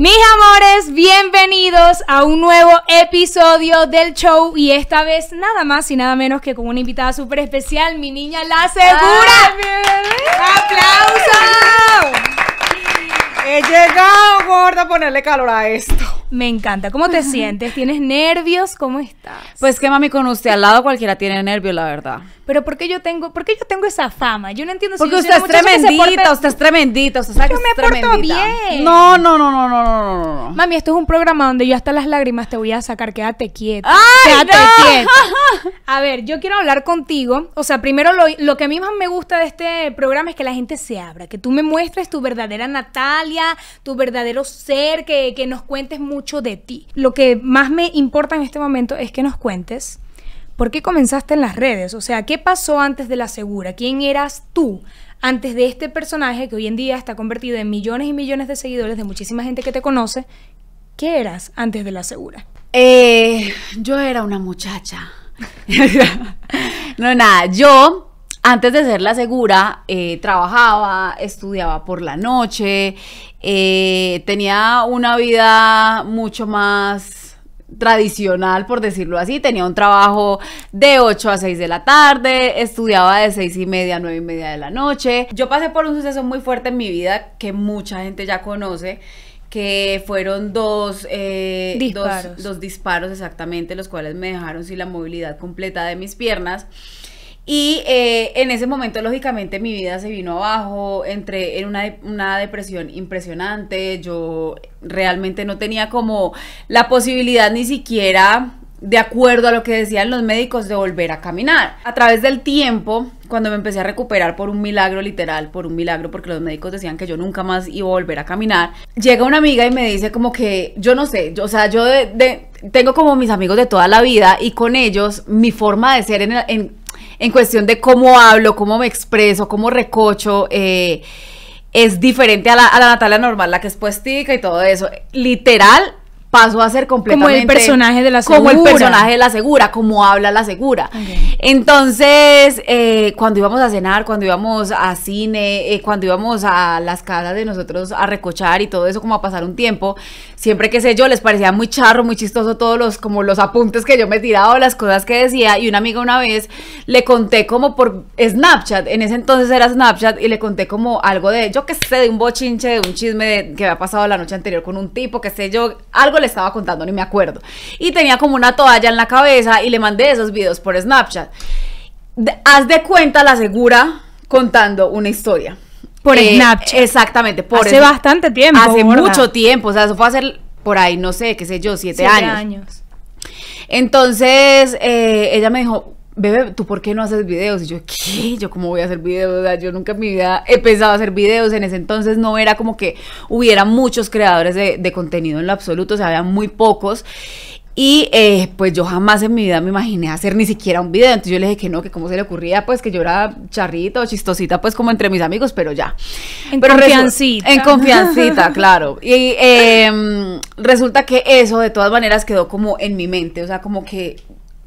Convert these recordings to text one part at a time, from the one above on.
Mis amores, bienvenidos a un nuevo episodio del show y esta vez nada más y nada menos que con una invitada súper especial, mi niña La Segura. ¡Aplausos! He llegado, gorda, a ponerle calor a esto. Me encanta. ¿Cómo te sientes? ¿Tienes nervios? ¿Cómo estás? Pues que mami, con usted al lado cualquiera tiene nervios, la verdad. Pero ¿por qué yo tengo, por yo tengo esa fama? Yo no entiendo si Porque usted, es tremendita, usted es tremendita, usted me bien. No, no, no, no, no, no, no, no. Mami, esto es un programa donde yo hasta las lágrimas te voy a sacar, quédate quieta. quédate A ver, yo quiero hablar contigo. O sea, primero lo, lo que a mí más me gusta de este programa es que la gente se abra, que tú me muestres tu verdadera Natalia, tu verdadero ser, que, que nos cuentes mucho de ti. Lo que más me importa en este momento es que nos cuentes por qué comenzaste en las redes, o sea, qué pasó antes de la segura, quién eras tú antes de este personaje que hoy en día está convertido en millones y millones de seguidores de muchísima gente que te conoce. ¿Qué eras antes de la segura? Eh, yo era una muchacha. no, nada, yo antes de ser la segura, eh, trabajaba, estudiaba por la noche, eh, tenía una vida mucho más tradicional, por decirlo así. Tenía un trabajo de 8 a 6 de la tarde, estudiaba de 6 y media a 9 y media de la noche. Yo pasé por un suceso muy fuerte en mi vida que mucha gente ya conoce que fueron dos, eh, disparos. dos disparos exactamente, los cuales me dejaron sin la movilidad completa de mis piernas. Y eh, en ese momento, lógicamente, mi vida se vino abajo, entré en una, depresión impresionante, yo realmente no tenía como la posibilidad ni siquiera de acuerdo a lo que decían los médicos, de volver a caminar. A través del tiempo, cuando me empecé a recuperar por un milagro literal, por un milagro, porque los médicos decían que yo nunca más iba a volver a caminar, llega una amiga y me dice como que, yo no sé, o sea, yo de, tengo como mis amigos de toda la vida y con ellos mi forma de ser en, en en cuestión de cómo hablo, cómo me expreso, cómo recocho. Eh, es diferente a la, a la Natalia normal, la que es puestica y todo eso. Literal, pasó a ser completamente como el personaje de la segura. Como el personaje de la segura, como habla la segura. Entonces, eh, cuando íbamos a cenar, cuando íbamos a cine, eh, cuando íbamos a las casas de nosotros a recochar y todo eso, como a pasar un tiempo, siempre que sé yo, les parecía muy charro, muy chistoso todos los, como los apuntes que yo me tiraba o las cosas que decía. Y una amiga una vez le conté como por Snapchat, en ese entonces era Snapchat, y le conté como algo de, yo qué sé, de un bochinche, de un chisme de, que había pasado la noche anterior con un tipo, qué sé yo, algo le estaba contando, ni me acuerdo. Y tenía como una toalla en la cabeza y le mandé esos videos por Snapchat. haz de cuenta la segura contando una historia. Por eh, Snapchat. Exactamente, Hace bastante tiempo. Hace mucho tiempo, o sea, eso fue hace por ahí, no sé, qué sé yo, siete, años. Entonces, eh, ella me dijo, Bebe, ¿tú por qué no haces videos? Y yo, ¿qué? ¿Yo cómo voy a hacer videos? yo nunca en mi vida he pensado hacer videos. En ese entonces no era como que hubiera muchos creadores de, contenido en lo absoluto, o sea, había muy pocos. Y eh, pues yo jamás en mi vida me imaginé hacer ni siquiera un video. Entonces yo le dije que no, que cómo se le ocurría, pues que yo era charrita o chistosita, pues como entre mis amigos, pero ya. En confiancita. En confiancita, claro. Y em, resulta que eso de todas maneras quedó como en mi mente, o sea, como que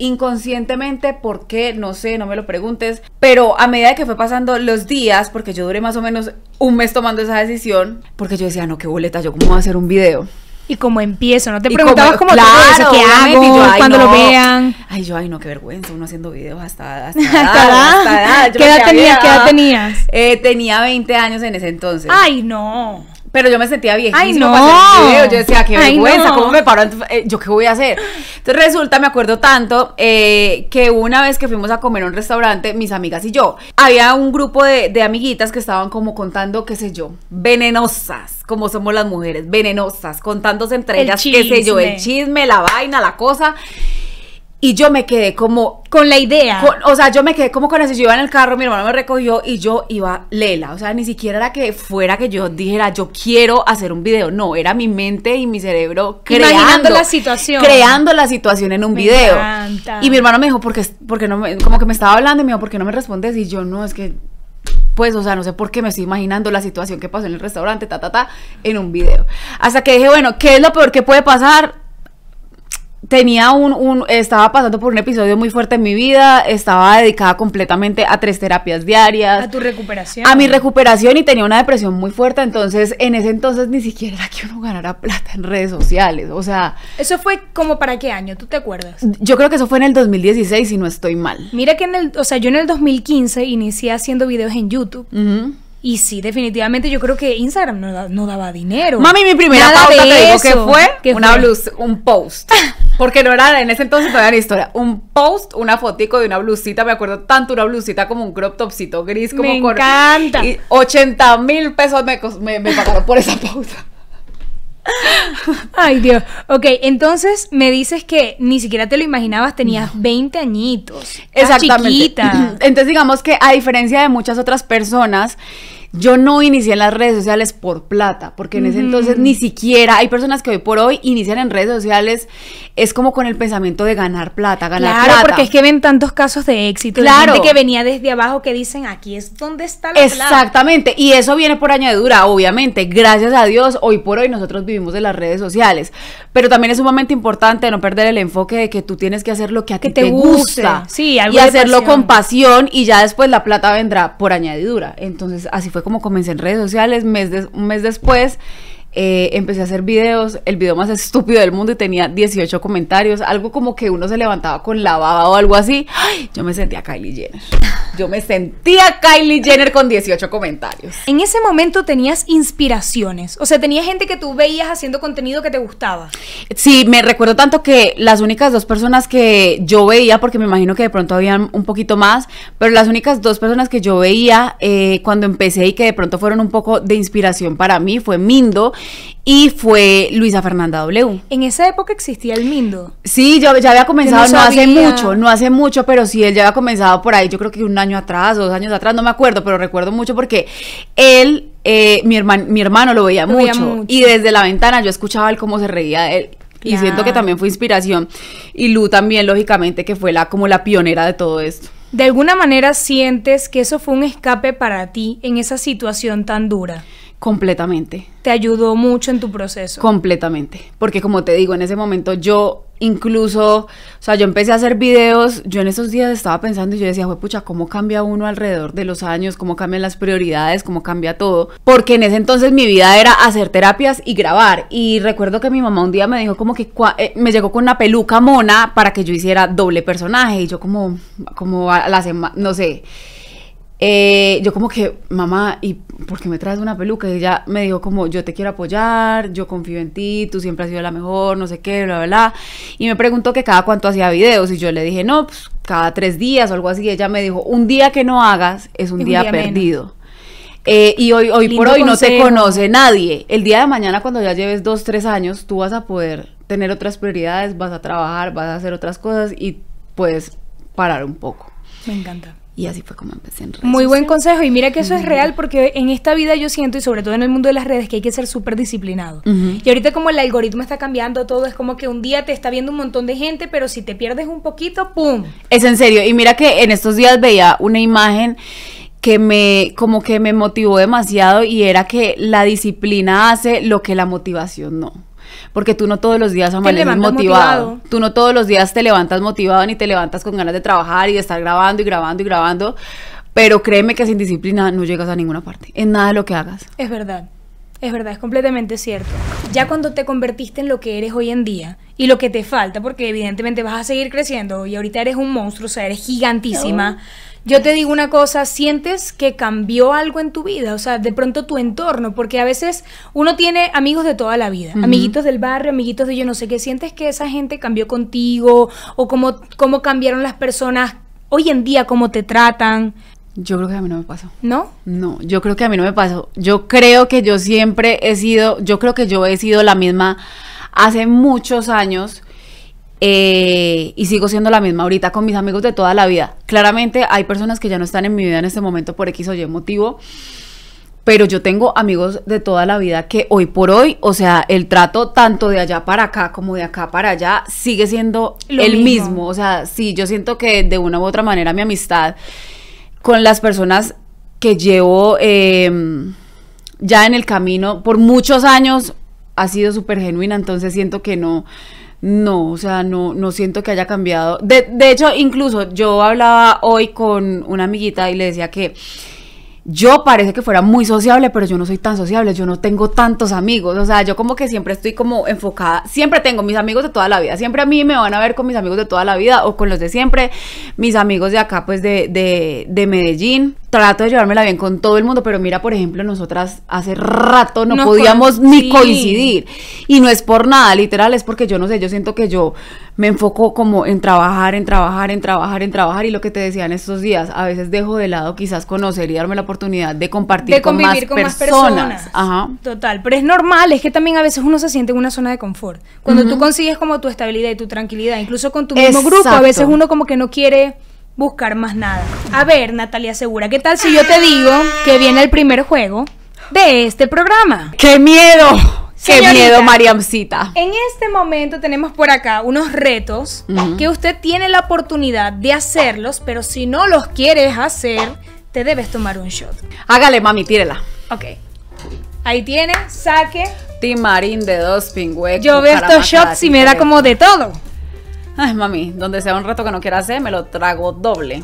inconscientemente, porque, No sé, no me lo preguntes, pero a medida que fue pasando los días, porque yo duré más o menos un mes tomando esa decisión, porque yo decía, no, qué boleta, yo cómo voy a hacer un video. Y cómo empiezo, no te preguntabas cómo, te qué hago, cuando lo vean. Ay, yo, ay, no, qué vergüenza, uno haciendo videos hasta, hasta, edad, hasta edad. ¿Qué edad tenías? tenías? Eh, tenía 20 años en ese entonces. Ay, no. Pero yo me sentía vieja. Ay, no. Yo decía, qué vergüenza, ¿cómo me paro? Eh, ¿Yo qué voy a hacer? Entonces resulta, me acuerdo tanto, eh, que una vez que fuimos a comer a un restaurante, mis amigas y yo, había un grupo de, amiguitas que estaban como contando, qué sé yo, venenosas, como somos las mujeres, venenosas, contándose entre ellas, qué sé yo, el chisme, la vaina, la cosa. Y yo me quedé como... Con la idea. o sea, yo me quedé como con eso. Yo iba en el carro, mi hermano me recogió y yo iba lela. O sea, ni siquiera era que fuera que yo dijera, yo quiero hacer un video. No, era mi mente y mi cerebro creando. la situación. Creando la situación en un me video. Encanta. Y mi hermano me dijo, porque, porque no como que me estaba hablando y me dijo, ¿por qué no me respondes? Y yo, no, es que pues, o sea, no sé por qué me estoy imaginando la situación que pasó en el restaurante, ta, ta, ta, en un video. Hasta que dije, bueno, ¿qué es lo peor que puede pasar? tenía un, estaba pasando por un episodio muy fuerte en mi vida, estaba dedicada completamente a tres terapias diarias. A tu recuperación. A mi recuperación y tenía una depresión muy fuerte, entonces en ese entonces ni siquiera era que uno ganara plata en redes sociales, o sea... Eso fue como para qué año, ¿tú te acuerdas? Yo creo que eso fue en el 2016, si no estoy mal. Mira que en el, o sea, yo en el 2015 inicié haciendo videos en YouTube. Y sí, definitivamente yo creo que Instagram no, no daba dinero. Mami, mi primera pauta te que fue una blusa, un post. Porque no era en ese entonces todavía la historia. Un post, una fotico de una blusita, me acuerdo tanto una blusita como un crop topcito gris como me encanta. Y 80 mil pesos me, me, me pagaron por esa pauta. Ay, Dios. Ok, entonces me dices que ni siquiera te lo imaginabas, tenías 20 añitos. Exactamente. Chiquita. Entonces, digamos que a diferencia de muchas otras personas yo no inicié en las redes sociales por plata, porque en ese entonces ni siquiera hay personas que hoy por hoy inician en redes sociales, es como con el pensamiento de ganar plata, ganar plata. Claro, porque es que ven tantos casos de éxito, claro. de gente que venía desde abajo que dicen, aquí es donde está la Exactamente, y eso viene por añadidura, obviamente, gracias a Dios, hoy por hoy nosotros vivimos de las redes sociales, pero también es sumamente importante no perder el enfoque de que tú tienes que hacer lo que a ti te, gusta, sí, y hacerlo con pasión y ya después la plata vendrá por añadidura. Entonces, así fue como comencé en redes sociales, un mes después eh, empecé a hacer videos, el video más estúpido del mundo y tenía 18 comentarios, algo como que uno se levantaba con la baba o algo así. Yo me sentía Kylie Jenner. Yo me sentía Kylie Jenner con 18 comentarios. En ese momento tenías inspiraciones, o sea, tenía gente que tú veías haciendo contenido que te gustaba. Sí, me recuerdo tanto que las únicas dos personas que yo veía, porque me imagino que de pronto habían un poquito más, pero las únicas dos personas que yo veía eh, cuando empecé y que de pronto fueron un poco de inspiración para mí fue Mindo, y fue Luisa Fernanda W. En esa época existía el Mindo. Sí, yo ya había comenzado, no, hace mucho, no hace mucho, pero sí, él ya había comenzado por ahí, yo creo que un año atrás, dos años atrás, no me acuerdo, pero recuerdo mucho porque él, eh, mi, hermano, mi hermano lo, veía, mucho, y desde la ventana yo escuchaba él cómo se reía de él. Y siento que también fue inspiración. Y Lu también, lógicamente, que fue la, como la pionera de todo esto. ¿De alguna manera sientes que eso fue un escape para ti en esa situación tan dura? Completamente. ¿Te ayudó mucho en tu proceso? Completamente. Porque como te digo, en ese momento yo incluso, o sea, yo empecé a hacer videos, yo en esos días estaba pensando y yo decía, pucha, ¿cómo cambia uno alrededor de los años? ¿Cómo cambian las prioridades? ¿Cómo cambia todo? Porque en ese entonces mi vida era hacer terapias y grabar. Y recuerdo que mi mamá un día me dijo como que eh, me llegó con una peluca mona para que yo hiciera doble personaje. Y yo como, como a la semana, no sé. Eh, yo como que, mamá, ¿y por qué me traes una peluca? Y ella me dijo como, yo te quiero apoyar, yo confío en ti, tú siempre has sido la mejor, no sé qué, bla, bla, bla. Y me preguntó que cada cuánto hacía videos y yo le dije, no, pues cada tres días o algo así. Y ella me dijo, un día que no hagas es un, día, perdido. Eh, y hoy, hoy por hoy no te conoce nadie. El día de mañana, cuando ya lleves dos, tres años, tú vas a poder tener otras prioridades, vas a trabajar, vas a hacer otras cosas y puedes parar un poco. Me encanta. Y así fue como empecé en redes Muy buen consejo. Y mira que eso es real porque en esta vida yo siento, y sobre todo en el mundo de las redes, que hay que ser súper disciplinado. Y ahorita como el algoritmo está cambiando todo, es como que un día te está viendo un montón de gente, pero si te pierdes un poquito, ¡pum! Es en serio. Y mira que en estos días veía una imagen que me como que me motivó demasiado y era que la disciplina hace lo que la motivación no porque tú no todos los días amaneces motivado. motivado. Tú no todos los días te levantas motivado ni te levantas con ganas de trabajar y de estar grabando y grabando y grabando. Pero créeme que sin disciplina no llegas a ninguna parte, en nada de lo que hagas. Es verdad, es verdad, es completamente cierto. Ya cuando te convertiste en lo que eres hoy en día y lo que te falta, porque evidentemente vas a seguir creciendo y ahorita eres un monstruo, o sea, eres gigantísima. Yo te digo una cosa, sientes que cambió algo en tu vida, o sea, de pronto tu entorno, porque a veces uno tiene amigos de toda la vida, amiguitos del barrio, amiguitos de yo no sé qué, sientes que esa gente cambió contigo o cómo, cómo cambiaron las personas hoy en día, cómo te tratan. Yo creo que a mí no me pasó. ¿No? No, yo creo que a mí no me pasó. Yo creo que yo siempre he sido, yo creo que yo he sido la misma hace muchos años eh, y sigo siendo la misma ahorita con mis amigos de toda la vida. Claramente hay personas que ya no están en mi vida en este momento por X o Y motivo, pero yo tengo amigos de toda la vida que hoy por hoy, o sea, el trato tanto de allá para acá como de acá para allá sigue siendo el mismo. O sea, sí, yo siento que de una u otra manera mi amistad con las personas que llevo em, ya en el camino por muchos años ha sido súper genuina, entonces siento que no no, o sea, no, no siento que haya cambiado. De, de hecho, incluso yo hablaba hoy con una amiguita y le decía que yo parece que fuera muy sociable, pero yo no soy tan sociable, yo no tengo tantos amigos, o sea, yo como que siempre estoy como enfocada, siempre tengo mis amigos de toda la vida, siempre a mí me van a ver con mis amigos de toda la vida o con los de siempre, mis amigos de acá pues de, de, de Medellín, trato de llevármela bien con todo el mundo, pero mira, por ejemplo, nosotras hace rato no podíamos ni coincidir y no es por nada, literal, es porque yo no sé, yo siento que yo me enfoco como en trabajar, en trabajar, en trabajar, en trabajar y lo que te decía en estos días, a veces dejo de lado quizás conocer y darme la de compartir de con, más, personas. Ajá. Total, pero es normal, es que también a veces uno se siente en una zona de confort. Cuando tú consigues como tu estabilidad y tu tranquilidad, incluso con tu mismo grupo, a veces uno como que no quiere buscar más nada. A ver, Natalia Segura, ¿qué tal si yo te digo que viene el primer juego de este programa? ¡Qué miedo! ¡Qué miedo, Mariamcita! En este momento tenemos por acá unos retos que usted tiene la oportunidad de hacerlos, pero si no los quieres hacer, te debes tomar un shot. Hágale, mami, tírela. Ok. Ahí tiene, saque. Timarín de dos pingües. Yo veo estos shots y me da como de todo. Ay, mami, donde sea un rato que no quiera hacer, me lo trago doble.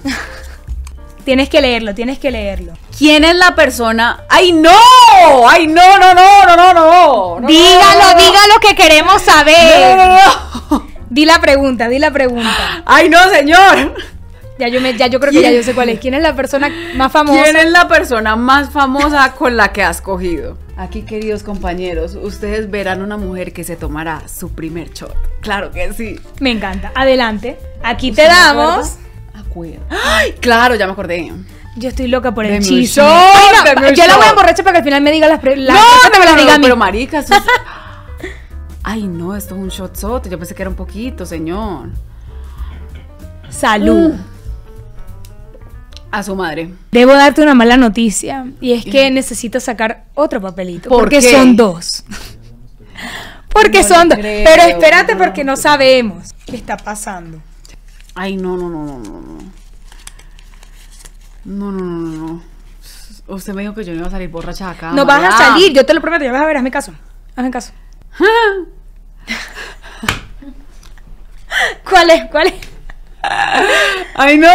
tienes que leerlo, tienes que leerlo. ¿Quién es la persona? ¡Ay, no! ¡Ay, no, no, no, no, no, no! dígalo, dígalo que queremos saber. No, Di la pregunta, di la pregunta. ¡Ay, no, señor! Ya yo, creo que ya yo sé cuál es. ¿Quién es la persona más famosa? ¿Quién es la persona más famosa con la que has cogido? Aquí, queridos compañeros, ustedes verán una mujer que se tomará su primer shot. Claro que sí. Me encanta. Adelante. Aquí te damos. Acuerdo. Ay, claro, ya me acordé. Yo estoy loca por el De Yo shot. la voy a emborrachar para que al final me diga las preguntas. No, no, me Pero maricas Ay, no, esto es un shot soto Yo pensé que era un poquito, señor. Salud. Mm. A su madre. Debo darte una mala noticia y es que necesito sacar otro papelito. porque son dos. porque son dos. Pero espérate porque no sabemos qué está pasando. Ay, no, no, no, no, no, no. No, no, no, Usted me dijo que yo no iba a salir borracha acá. No vas a salir, yo te lo prometo, ya vas a ver, hazme caso. Hazme caso. ¿Cuál es? ¿Cuál es? ¡Ay, no!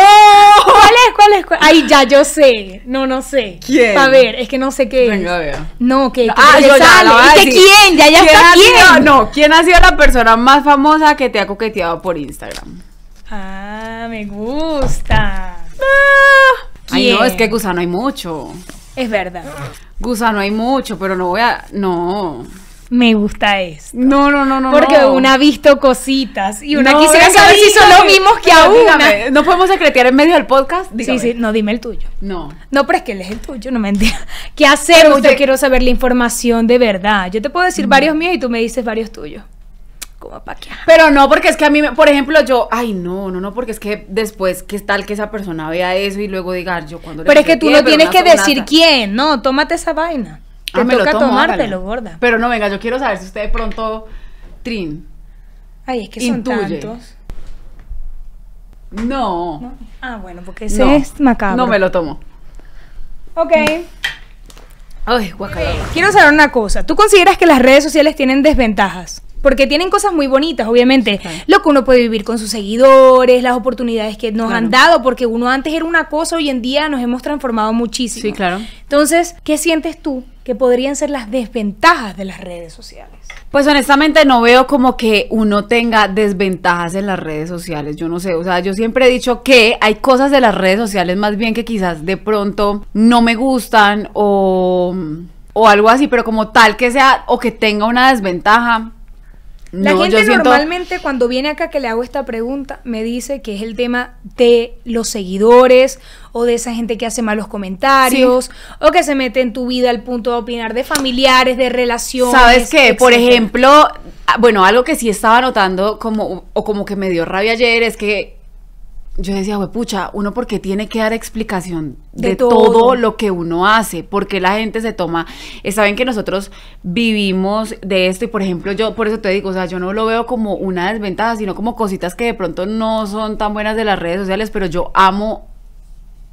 ¿Cuál es? ¿Cuál es? Ay, ya, yo sé. No, no sé. ¿Quién? A ver, es que no sé qué Venga, Vea. No, que, ah, yo ya, quién, ya, ya está quién. no, ¿quién ha sido la persona más famosa que te ha coqueteado por Instagram? Ah, me gusta. Ah. Ay, no, es que gusano hay mucho. Es verdad. Gusano hay mucho, pero no voy a. No me gusta esto. No, no, no, no. Porque una ha visto cositas y una quisiera saber si son los mismos que a una. no podemos secretear en medio del podcast. Sí, sí, no, dime el tuyo. No. No, pero es que él es el tuyo, no me entiendes ¿Qué hacemos? Yo quiero saber la información de verdad. Yo te puedo decir mm. varios míos y tú me dices varios tuyos. Como pa' Pero no, porque es que a mí, por ejemplo, yo, ay, no, no, no, porque es que después, es tal que esa persona vea eso y luego diga, yo cuando Pero es que tú no tienes que decir quién, no, tómate esa vaina. Te ah, me toca tomártelo, gorda. Pero no, venga, yo quiero saber si usted de pronto, Trin. Ay, es que son tantos. No. Ah, bueno, porque ese es macabro. No me lo tomo. Ok. Ay, guacamole. Quiero saber una cosa. ¿Tú consideras que las redes sociales tienen desventajas? Porque tienen cosas muy bonitas, obviamente. Lo que uno puede vivir con sus seguidores, las oportunidades que nos han dado, porque uno antes era una cosa, hoy en día nos hemos transformado muchísimo. Sí, claro. Entonces, ¿qué sientes tú que podrían ser las desventajas de las redes sociales? Pues honestamente no veo como que uno tenga desventajas en las redes sociales, yo no sé, o sea, yo siempre he dicho que hay cosas de las redes sociales más bien que quizás de pronto no me gustan o, o algo así, pero como tal que sea o que tenga una desventaja, la gente normalmente cuando viene acá que le hago esta pregunta me dice que es el tema de los seguidores o de esa gente que hace malos comentarios o que se mete en tu vida al punto de opinar de familiares, de relaciones. ¿Sabes qué? Por ejemplo, ah, bueno, algo que sí estaba notando como o como que me dio rabia ayer es que yo decía, pucha, uno porque tiene que dar explicación de, todo. lo que uno hace, porque la gente se toma, eh, saben que nosotros vivimos de esto y por ejemplo yo, por eso te digo, o sea, yo no lo veo como una desventaja, sino como cositas que de pronto no son tan buenas de las redes sociales, pero yo amo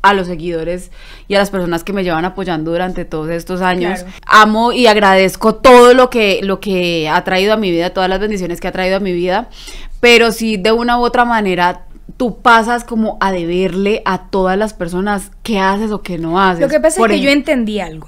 a los seguidores y a las personas que me llevan apoyando durante todos estos años. Amo y agradezco todo lo que, lo que ha traído a mi vida, todas las bendiciones que ha traído a mi vida, pero si de una u otra manera tú pasas como a deberle a todas las personas qué haces o qué no haces. Lo que pasa es que yo entendí algo.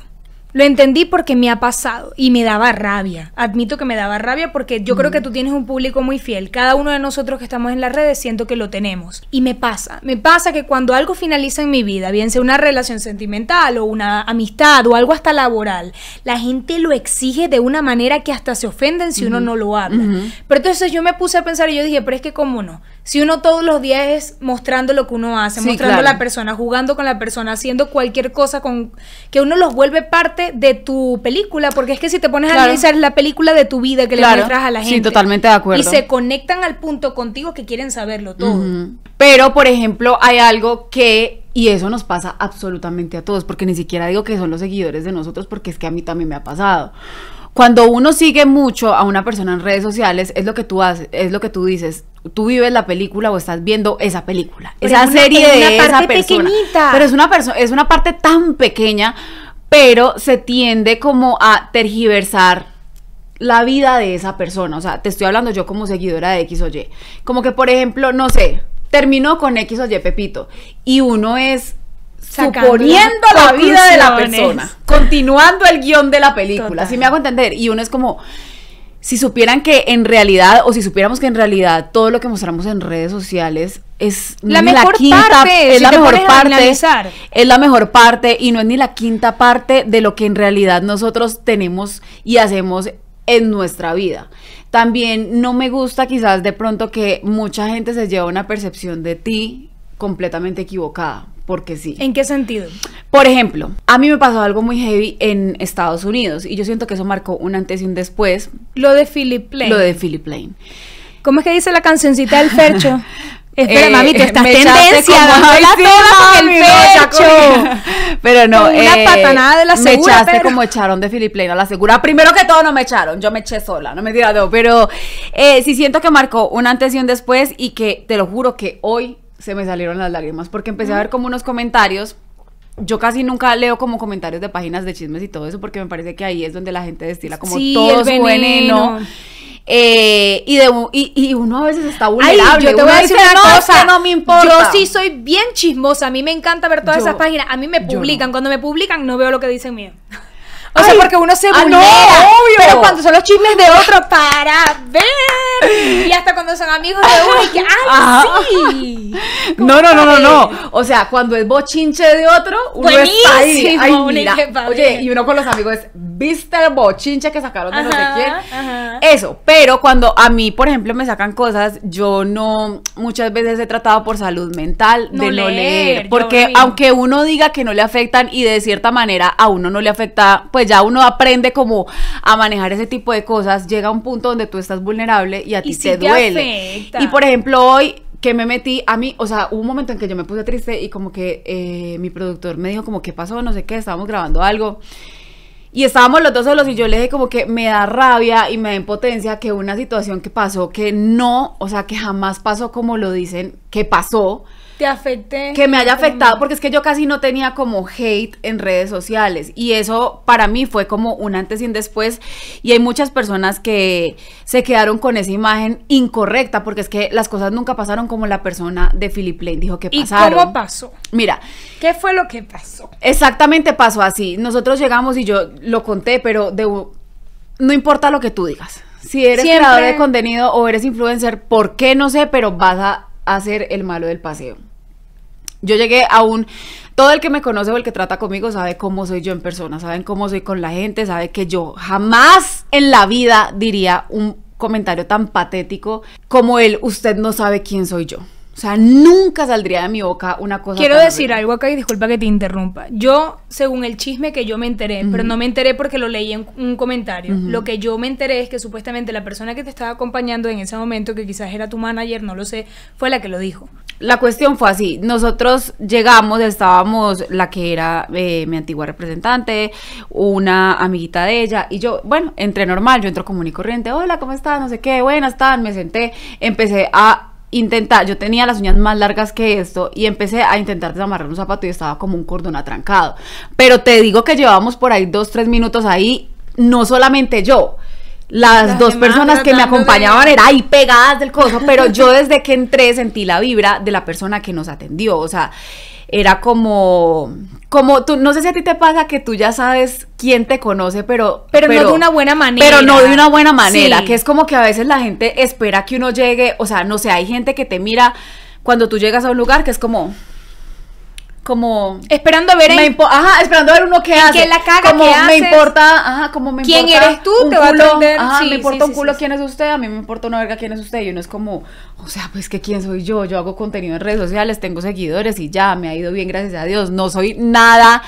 Lo entendí porque me ha pasado y me daba rabia. Admito que me daba rabia porque yo creo mm. que tú tienes un público muy fiel. Cada uno de nosotros que estamos en las redes siento que lo tenemos. Y me pasa, me pasa que cuando algo finaliza en mi vida, bien sea una relación sentimental o una amistad o algo hasta laboral, la gente lo exige de una manera que hasta se ofenden si uno no lo habla. Pero entonces yo me puse a pensar y yo dije, pero es que cómo no si uno todos los días es mostrando lo que uno hace, mostrando a la persona, jugando con la persona, haciendo cualquier cosa con que uno los vuelve parte de tu película, porque es que si te pones a analizar la película de tu vida que le muestras a la gente. totalmente de acuerdo. Y se conectan al punto contigo que quieren saberlo todo. Pero, por ejemplo, hay algo que y eso nos pasa absolutamente a todos, porque ni siquiera digo que son los seguidores de nosotros, porque es que a mí también me ha pasado. Cuando uno sigue mucho a una persona en redes sociales, es lo que tú haces, es lo que tú dices. Tú vives la película o estás viendo esa película, esa serie de esa persona. Pero es una persona, es una parte tan pequeña, pero se tiende como a tergiversar la vida de esa persona. O sea, te estoy hablando yo como seguidora de X o Y. Como que, por ejemplo, no sé, terminó con X o Y Pepito y uno es suponiendo la vida de la persona, continuando el guión de la película, si me hago entender. Y uno es como, si supieran que en realidad, o si supiéramos que en realidad todo lo que mostramos en redes sociales es la mejor la parte, es la mejor parte, es la mejor parte y no es ni la quinta parte de lo que en realidad nosotros tenemos y hacemos en nuestra vida. También no me gusta quizás de pronto que mucha gente se lleve una percepción de ti completamente equivocada, porque sí. ¿En qué sentido? Por ejemplo, a mí me pasó algo muy heavy en Estados Unidos y yo siento que eso marcó un antes y un después. Lo de Philip Lane. Lo de Philip Lane. ¿Cómo es que dice la cancioncita del Fercho? Eh, espera, eh, mami, tú estás tendencia, la sí, el pero no, una eh, patanada de la segura. Me echaste como echaron de Philip Lane a la segura. Primero que todo, no me echaron, yo me eché sola, no me tiraron. Pero sí siento que marcó un antes y un después y que te lo juro que hoy se me salieron las lágrimas porque empecé a ver mm. como unos comentarios. Yo casi nunca leo como comentarios de páginas de chismes y todo eso porque me parece que ahí es donde la gente destila como todo su veneno. Eh, y, y, uno a veces está vulnerable. yo te voy a decir una cosa, no me importa. Yo sí soy bien chismosa, a mí me encanta ver todas esas páginas. A mí me publican, cuando me publican no veo lo que dicen mío. O sea, porque uno se ah, No, obvio. Pero cuando son los chismes de otro, para ver. Y hasta cuando son amigos de uno, y que, ¡ay, ah. sí! No, no, no, no, no. O sea, cuando es bochinche de otro, uno Buenísimo, está ahí. Oye, y uno con los amigos es, ¿viste el bochinche que sacaron de ajá, no Eso. Pero cuando a mí, por ejemplo, me sacan cosas, yo no, muchas veces he tratado por salud mental de no leer. Porque aunque uno diga que no le afectan y de cierta manera a uno no le afecta, pues pues ya uno aprende como a manejar ese tipo de cosas, llega un punto donde tú estás vulnerable y a ti te, duele. Y por ejemplo, hoy que me metí a mí, o sea, hubo un momento en que yo me puse triste y como que eh, mi productor me dijo como, ¿qué pasó? No sé qué, estábamos grabando algo. Y estábamos los dos solos y yo le dije como que me da rabia y me da impotencia que una situación que pasó, que no, o sea, que jamás pasó como lo dicen, que pasó, te afecté. Que me haya afectado, porque es que yo casi no tenía como hate en redes sociales. Y eso para mí fue como un antes y un después. Y hay muchas personas que se quedaron con esa imagen incorrecta, porque es que las cosas nunca pasaron como la persona de Philip Lane dijo que pasaron. ¿Y cómo pasó? Mira. ¿Qué fue lo que pasó? Exactamente pasó así. Nosotros llegamos y yo lo conté, pero de, no importa lo que tú digas. Si eres creador de contenido o eres influencer, ¿por qué no sé? Pero vas a hacer el malo del paseo. Yo llegué a un... Todo el que me conoce o el que trata conmigo sabe cómo soy yo en persona, saben cómo soy con la gente, sabe que yo jamás en la vida diría un comentario tan patético como el usted no sabe quién soy yo. O sea, nunca saldría de mi boca una cosa. Quiero decir algo acá y disculpa que te interrumpa. Yo, según el chisme que yo me enteré, pero no me enteré porque lo leí en un comentario, lo que yo me enteré es que supuestamente la persona que te estaba acompañando en ese momento, que quizás era tu manager, no lo sé, fue la que lo dijo la cuestión fue así. Nosotros llegamos, estábamos la que era eh, mi antigua representante, una amiguita de ella, y yo, bueno, entré normal, yo entro común y corriente, hola, ¿cómo estás? No sé qué, buenas están, me senté, empecé a intentar, yo tenía las uñas más largas que esto y empecé a intentar desamarrar un zapato y estaba como un cordón atrancado. Pero te digo que llevábamos por ahí dos, tres minutos ahí, no solamente yo, las, dos personas que me acompañaban eran ahí pegadas del coso, pero yo desde que entré sentí la vibra de la persona que nos atendió, o sea, era como como tú no sé si a ti te pasa que tú ya sabes quién te conoce, pero pero, no de una buena manera. Pero no de una buena manera, que es como que a veces la gente espera que uno llegue, o sea, no sé, hay gente que te mira cuando tú llegas a un lugar que es como como esperando a ver ajá esperando a ver uno que hace como me importa ajá como me quién eres tú te va a atender me importa un culo quién es usted a mí me importa una verga quién es usted y uno es como o sea pues que quién soy yo yo hago contenido en redes sociales tengo seguidores y ya me ha ido bien gracias a Dios no soy nada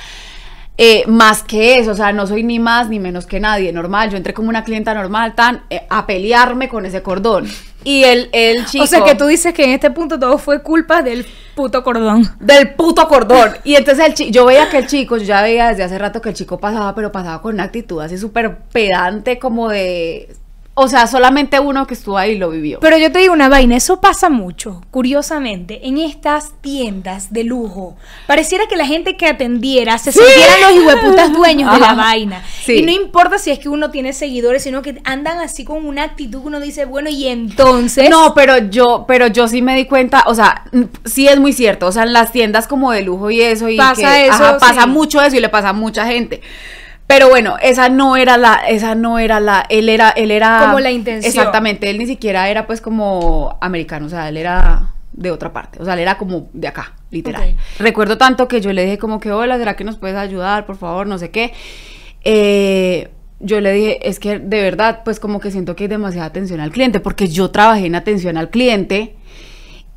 eh, más que eso, o sea, no soy ni más ni menos que nadie, normal, yo entré como una clienta normal, tan eh, a pelearme con ese cordón. Y el, el chico. O sea que tú dices que en este punto todo fue culpa del puto cordón. Del puto cordón. Y entonces el yo veía que el chico, yo ya veía desde hace rato que el chico pasaba, pero pasaba con una actitud así súper pedante, como de o sea, solamente uno que estuvo ahí lo vivió. Pero yo te digo una vaina, eso pasa mucho, curiosamente, en estas tiendas de lujo. Pareciera que la gente que atendiera se sintieran los hijueputas dueños de la vaina. Y no importa si es que uno tiene seguidores, sino que andan así con una actitud uno dice, bueno, y entonces. No, pero yo, pero yo sí me di cuenta, o sea, sí es muy cierto. O sea, en las tiendas como de lujo y eso, y pasa eso. pasa mucho eso y le pasa a mucha gente. Pero bueno, esa no era la, esa no era la, él era, él era. Como la intención. Exactamente, él ni siquiera era pues como americano, o sea, él era de otra parte, o sea, él era como de acá, literal. Recuerdo tanto que yo le dije como que, hola, ¿será que nos puedes ayudar, por favor, no sé qué? Eh, yo le dije, es que de verdad, pues como que siento que hay demasiada atención al cliente, porque yo trabajé en atención al cliente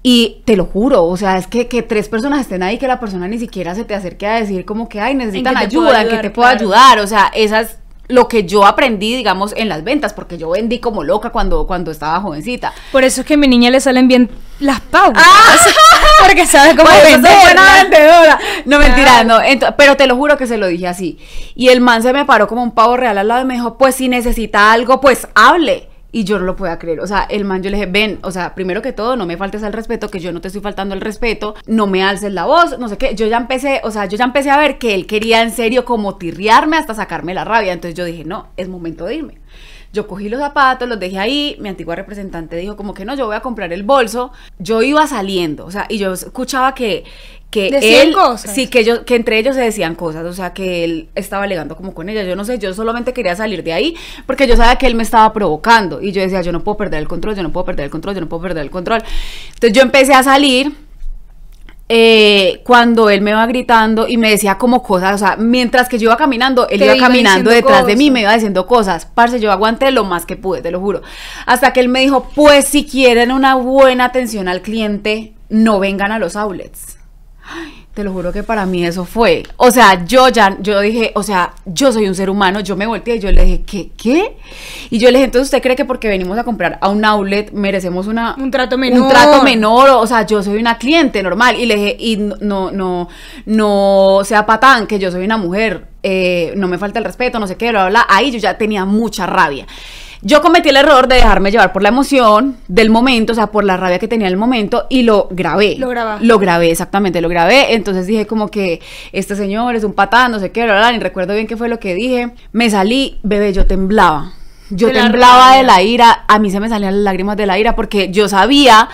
y te lo juro, o sea, es que, tres personas estén ahí que la persona ni siquiera se te acerque a decir como que, ay, necesitan ayuda, que te puedo ayudar. O sea, esa es lo que yo aprendí, digamos, en las ventas, porque yo vendí como loca cuando, cuando estaba jovencita. Por eso es que a mi niña le salen bien las pautas. Ah. Porque sabes cómo vender. buena vendedora. No, mentira, no. pero te lo juro que se lo dije así. Y el man se me paró como un pavo real al lado y me dijo, pues si necesita algo, pues hable y yo no lo podía creer. O sea, el man, yo le dije, ven, o sea, primero que todo, no me faltes al respeto, que yo no te estoy faltando el respeto, no me alces la voz, no sé qué. Yo ya empecé, o sea, yo ya empecé a ver que él quería en serio como tirriarme hasta sacarme la rabia. Entonces yo dije, no, es momento de irme. Yo cogí los zapatos, los dejé ahí, mi antigua representante dijo como que no, yo voy a comprar el bolso. Yo iba saliendo, o sea, y yo escuchaba que que él sí que yo que entre ellos se decían cosas o sea que él estaba alegando como con ella yo no sé yo solamente quería salir de ahí porque yo sabía que él me estaba provocando y yo decía yo no puedo perder el control yo no puedo perder el control yo no puedo perder el control entonces yo empecé a salir eh, cuando él me va gritando y me decía como cosas, o sea, mientras que yo iba caminando, él iba, caminando detrás de mí, me iba diciendo cosas. Parce, yo aguanté lo más que pude, te lo juro. Hasta que él me dijo, pues si quieren una buena atención al cliente, no vengan a los outlets. Ay, te lo juro que para mí eso fue. O sea, yo ya, yo dije, o sea, yo soy un ser humano, yo me volteé y yo le dije, ¿qué? ¿Qué? Y yo le dije, entonces usted cree que porque venimos a comprar a un outlet merecemos una... Un trato menor. Un trato menor, o sea, yo soy una cliente normal. Y le dije, y no, no, no, no sea patán, que yo soy una mujer, eh, no me falta el respeto, no sé qué, bla, bla, bla. Ahí yo ya tenía mucha rabia. Yo cometí el error de dejarme llevar por la emoción del momento, o sea, por la rabia que tenía el momento y lo grabé. Lo grabé. Lo grabé, exactamente, lo grabé. Entonces dije como que este señor es un patán, no sé qué, bla, ni recuerdo bien qué fue lo que dije. Me salí, bebé, yo temblaba. Yo temblaba de la ira, a mí se me salían las lágrimas de la ira porque yo sabía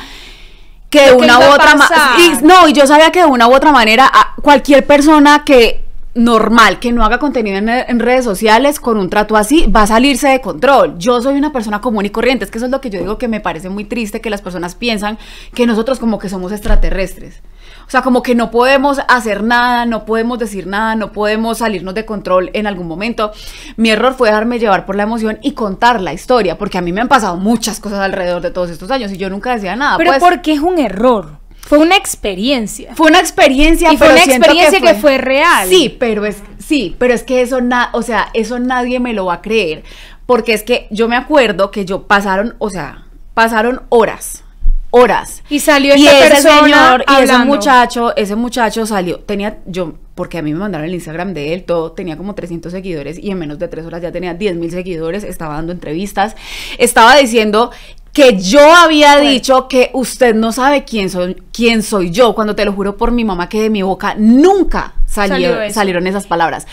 que de una u otra manera. no, y yo sabía que de una u otra manera cualquier persona que normal que no haga contenido en, redes sociales con un trato así va a salirse de control. Yo soy una persona común y corriente, es que eso es lo que yo digo que me parece muy triste que las personas piensan que nosotros como que somos extraterrestres. O sea, como que no podemos hacer nada, no podemos decir nada, no podemos salirnos de control en algún momento. Mi error fue dejarme llevar por la emoción y contar la historia, porque a mí me han pasado muchas cosas alrededor de todos estos años y yo nunca decía nada. Pero pues. ¿por qué es un error? Fue una experiencia. Fue una experiencia. Y fue una experiencia que fue, real. Sí, pero es sí, pero es que eso na, o sea, eso nadie me lo va a creer, porque es que yo me acuerdo que yo pasaron, o sea, pasaron horas, horas. Y salió y ese señor y ese muchacho, ese muchacho salió, tenía yo porque a mí me mandaron el Instagram de él, todo, tenía como 300 seguidores y en menos de tres horas ya tenía 10 mil seguidores, estaba dando entrevistas, estaba diciendo que yo había dicho que usted no sabe quién soy, quién soy yo, cuando te lo juro por mi mamá que de mi boca nunca salieron esas palabras.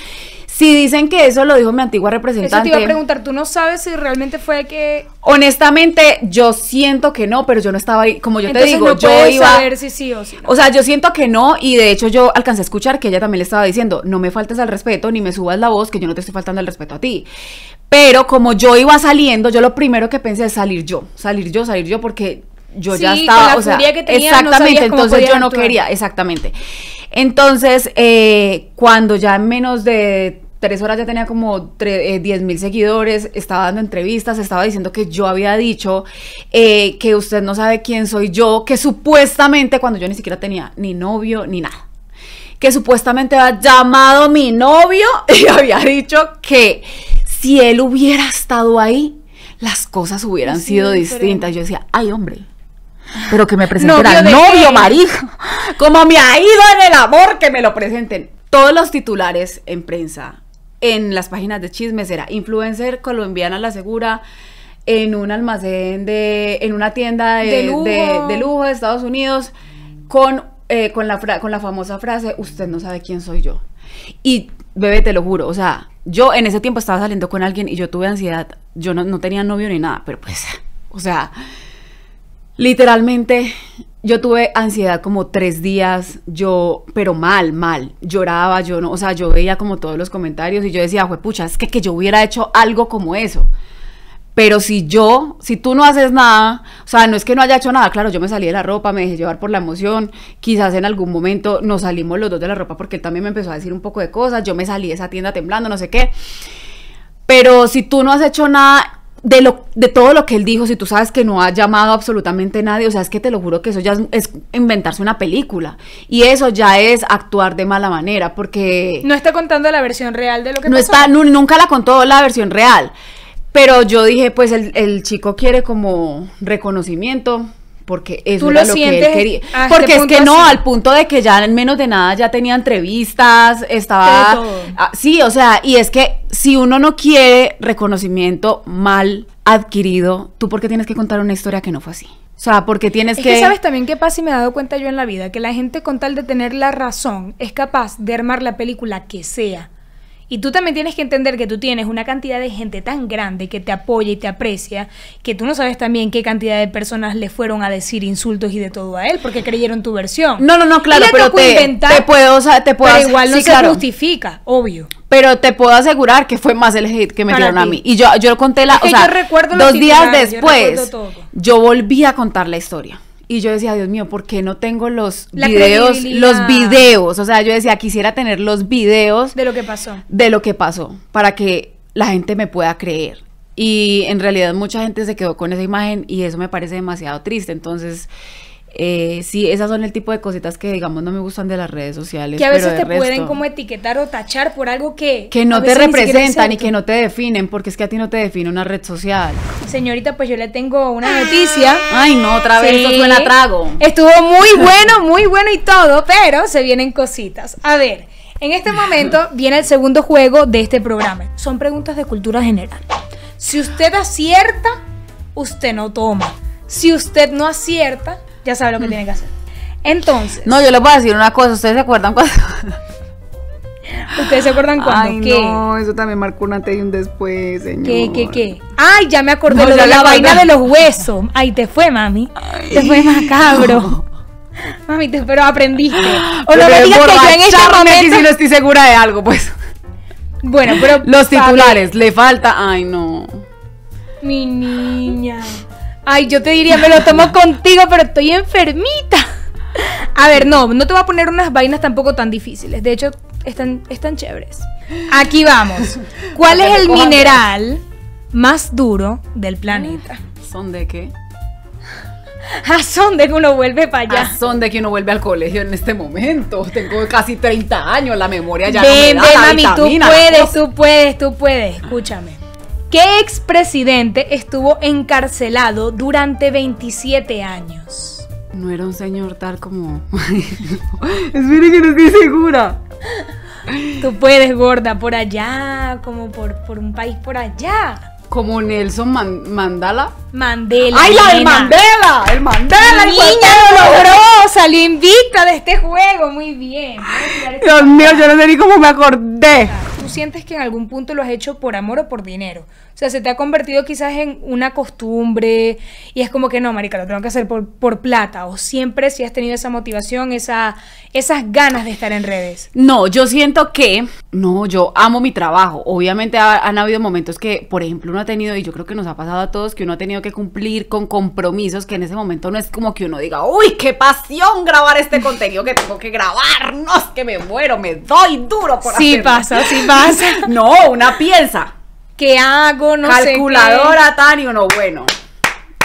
Si dicen que eso lo dijo mi antigua representante. Eso te iba a preguntar, ¿tú no sabes si realmente fue que.? Honestamente, yo siento que no, pero yo no estaba ahí. Como yo te digo, yo iba. saber si sí o si no. O sea, yo siento que no, y de hecho yo alcancé a escuchar que ella también le estaba diciendo: no me faltes al respeto ni me subas la voz, que yo no te estoy faltando al respeto a ti. Pero como yo iba saliendo, yo lo primero que pensé es salir yo, salir yo, salir yo, porque yo ya estaba, o sea, que exactamente, entonces yo no quería, exactamente. Entonces, eh, cuando ya en menos de tres horas ya tenía como 10 eh, mil seguidores, estaba dando entrevistas, estaba diciendo que yo había dicho eh, que usted no sabe quién soy yo, que supuestamente cuando yo ni siquiera tenía ni novio ni nada que supuestamente había llamado mi novio y había dicho que si él hubiera estado ahí, las cosas hubieran sido distintas. Yo decía, ay, hombre. Pero que me presenten al novio, marido. Como me ha ido en el amor, que me lo presenten. Todos los titulares en prensa, en las páginas de chismes, era influencer colombiana la segura en un almacén de. en una tienda de, lujo. de, Estados Unidos con eh, con, la con la famosa frase, usted no sabe quién soy yo. Y bebé, te lo juro, o sea, yo en ese tiempo estaba saliendo con alguien y yo tuve ansiedad, yo no, tenía novio ni nada, pero pues, o sea, literalmente yo tuve ansiedad como tres días, yo, pero mal, mal, lloraba, yo no, o sea, yo veía como todos los comentarios y yo decía, pucha, es que, que yo hubiera hecho algo como eso. Pero si yo, si tú no haces nada, o sea, no es que no haya hecho nada, claro, yo me salí de la ropa, me dejé llevar por la emoción, quizás en algún momento nos salimos los dos de la ropa porque él también me empezó a decir un poco de cosas, yo me salí de esa tienda temblando, no sé qué. Pero si tú no has hecho nada de, lo, de todo lo que él dijo, si tú sabes que no ha llamado absolutamente nadie, o sea, es que te lo juro que eso ya es, inventarse una película. Y eso ya es actuar de mala manera, porque... No está contando la versión real de lo que no pasó. Está, nunca la contó la versión real. Pero yo dije, pues el, chico quiere como reconocimiento, porque eso lo lo, que él quería. Este porque es que no, al punto de que ya en menos de nada ya tenía entrevistas, estaba... Ah, sí, o sea, y es que si uno no quiere reconocimiento mal adquirido, ¿tú por qué tienes que contar una historia que no fue así? O sea, porque tienes que... que... ¿Sabes también qué pasa? Y me he dado cuenta yo en la vida, que la gente con tal de tener la razón es capaz de armar la película que sea. Y tú también tienes que entender que tú tienes una cantidad de gente tan grande que te apoya y te aprecia, que tú no sabes también qué cantidad de personas le fueron a decir insultos y de todo a él porque creyeron tu versión. No, no, no, claro, pero te, puedo, te puedo igual no se justifica, obvio. Pero te puedo asegurar que fue más el que me dieron a mí. Y yo, yo conté la, o sea, dos días después, yo, yo volví a contar la historia y yo decía, Dios mío, ¿por qué no tengo los videos? Los videos, o sea, yo decía, quisiera tener los videos. De lo que pasó. De lo que pasó, para que la gente me pueda creer. Y en realidad mucha gente se quedó con esa imagen y eso me parece demasiado triste. Entonces, eh, sí, esas son el tipo de cositas que, digamos, no me gustan de las redes sociales. Que a veces te pueden como etiquetar o tachar por algo que... Que no te representan y que no te definen, porque es que a ti no te define una red social. Señorita, pues yo le tengo una noticia. Ah. Ay, no, otra vez, no eso suena trago. Estuvo muy bueno, muy bueno y todo, pero se vienen cositas. A ver, en este momento viene el segundo juego de este programa. Son preguntas de cultura general. Si usted acierta, usted no toma. Si usted no acierta, ya sabe lo que tiene que hacer. Entonces. No, yo le voy a decir una cosa. ¿Ustedes se acuerdan cuando.? ¿Ustedes se acuerdan cuando? No, eso también marcó un antes y un después, señor. ¿Qué, qué, qué? Ay, ya me acordé de la vaina de los huesos. Ay, te fue, mami. te fue macabro. Mami, pero aprendiste. O no digas que yo en este momento... si no estoy segura de algo, pues. Bueno, pero. Los titulares, le falta. Ay, no. Mi niña. Ay, yo te diría, me lo tomo contigo, pero estoy enfermita. A ver, no, no te voy a poner unas vainas tampoco tan difíciles. De hecho, están, están chéveres. Aquí vamos. ¿Cuál es el mineral más duro del planeta? ¿Son de qué? ¿A son de que uno vuelve para allá? ¿A son de que uno vuelve al colegio en este momento? Tengo casi 30 años, la memoria ya no me da Ven, mami, tú puedes, tú puedes, tú puedes. Escúchame. ¿Qué expresidente estuvo encarcelado durante 27 años? No era un señor tal como... Esperen que no estoy segura. Tú puedes, gorda, por allá, como por, un país por allá. Como Nelson Mandala. Mandela. ¡Ay, la Mandela! ¡El Mandela! ¡Niña, lo logró! Salió invicta de este juego. Muy bien. Este Dios mío, yo no sé ni cómo me acordé sientes que en algún punto lo has hecho por amor o por dinero. O sea, se te ha convertido quizás en una costumbre y es como que no, marica, lo tengo que hacer por, por plata. O siempre si has tenido esa motivación, esa, esas ganas de estar en redes. No, yo siento que, no, yo amo mi trabajo. Obviamente han habido momentos que, por ejemplo, uno ha tenido, y yo creo que nos ha pasado a todos, que uno ha tenido que cumplir con compromisos que en ese momento no es como que uno diga, uy, qué pasión grabar este contenido que tengo que grabar. No, es que me muero, me doy duro por Sí pasa, sí pasa. No, una piensa. ¿Qué hago? No Calculadora, sé no bueno.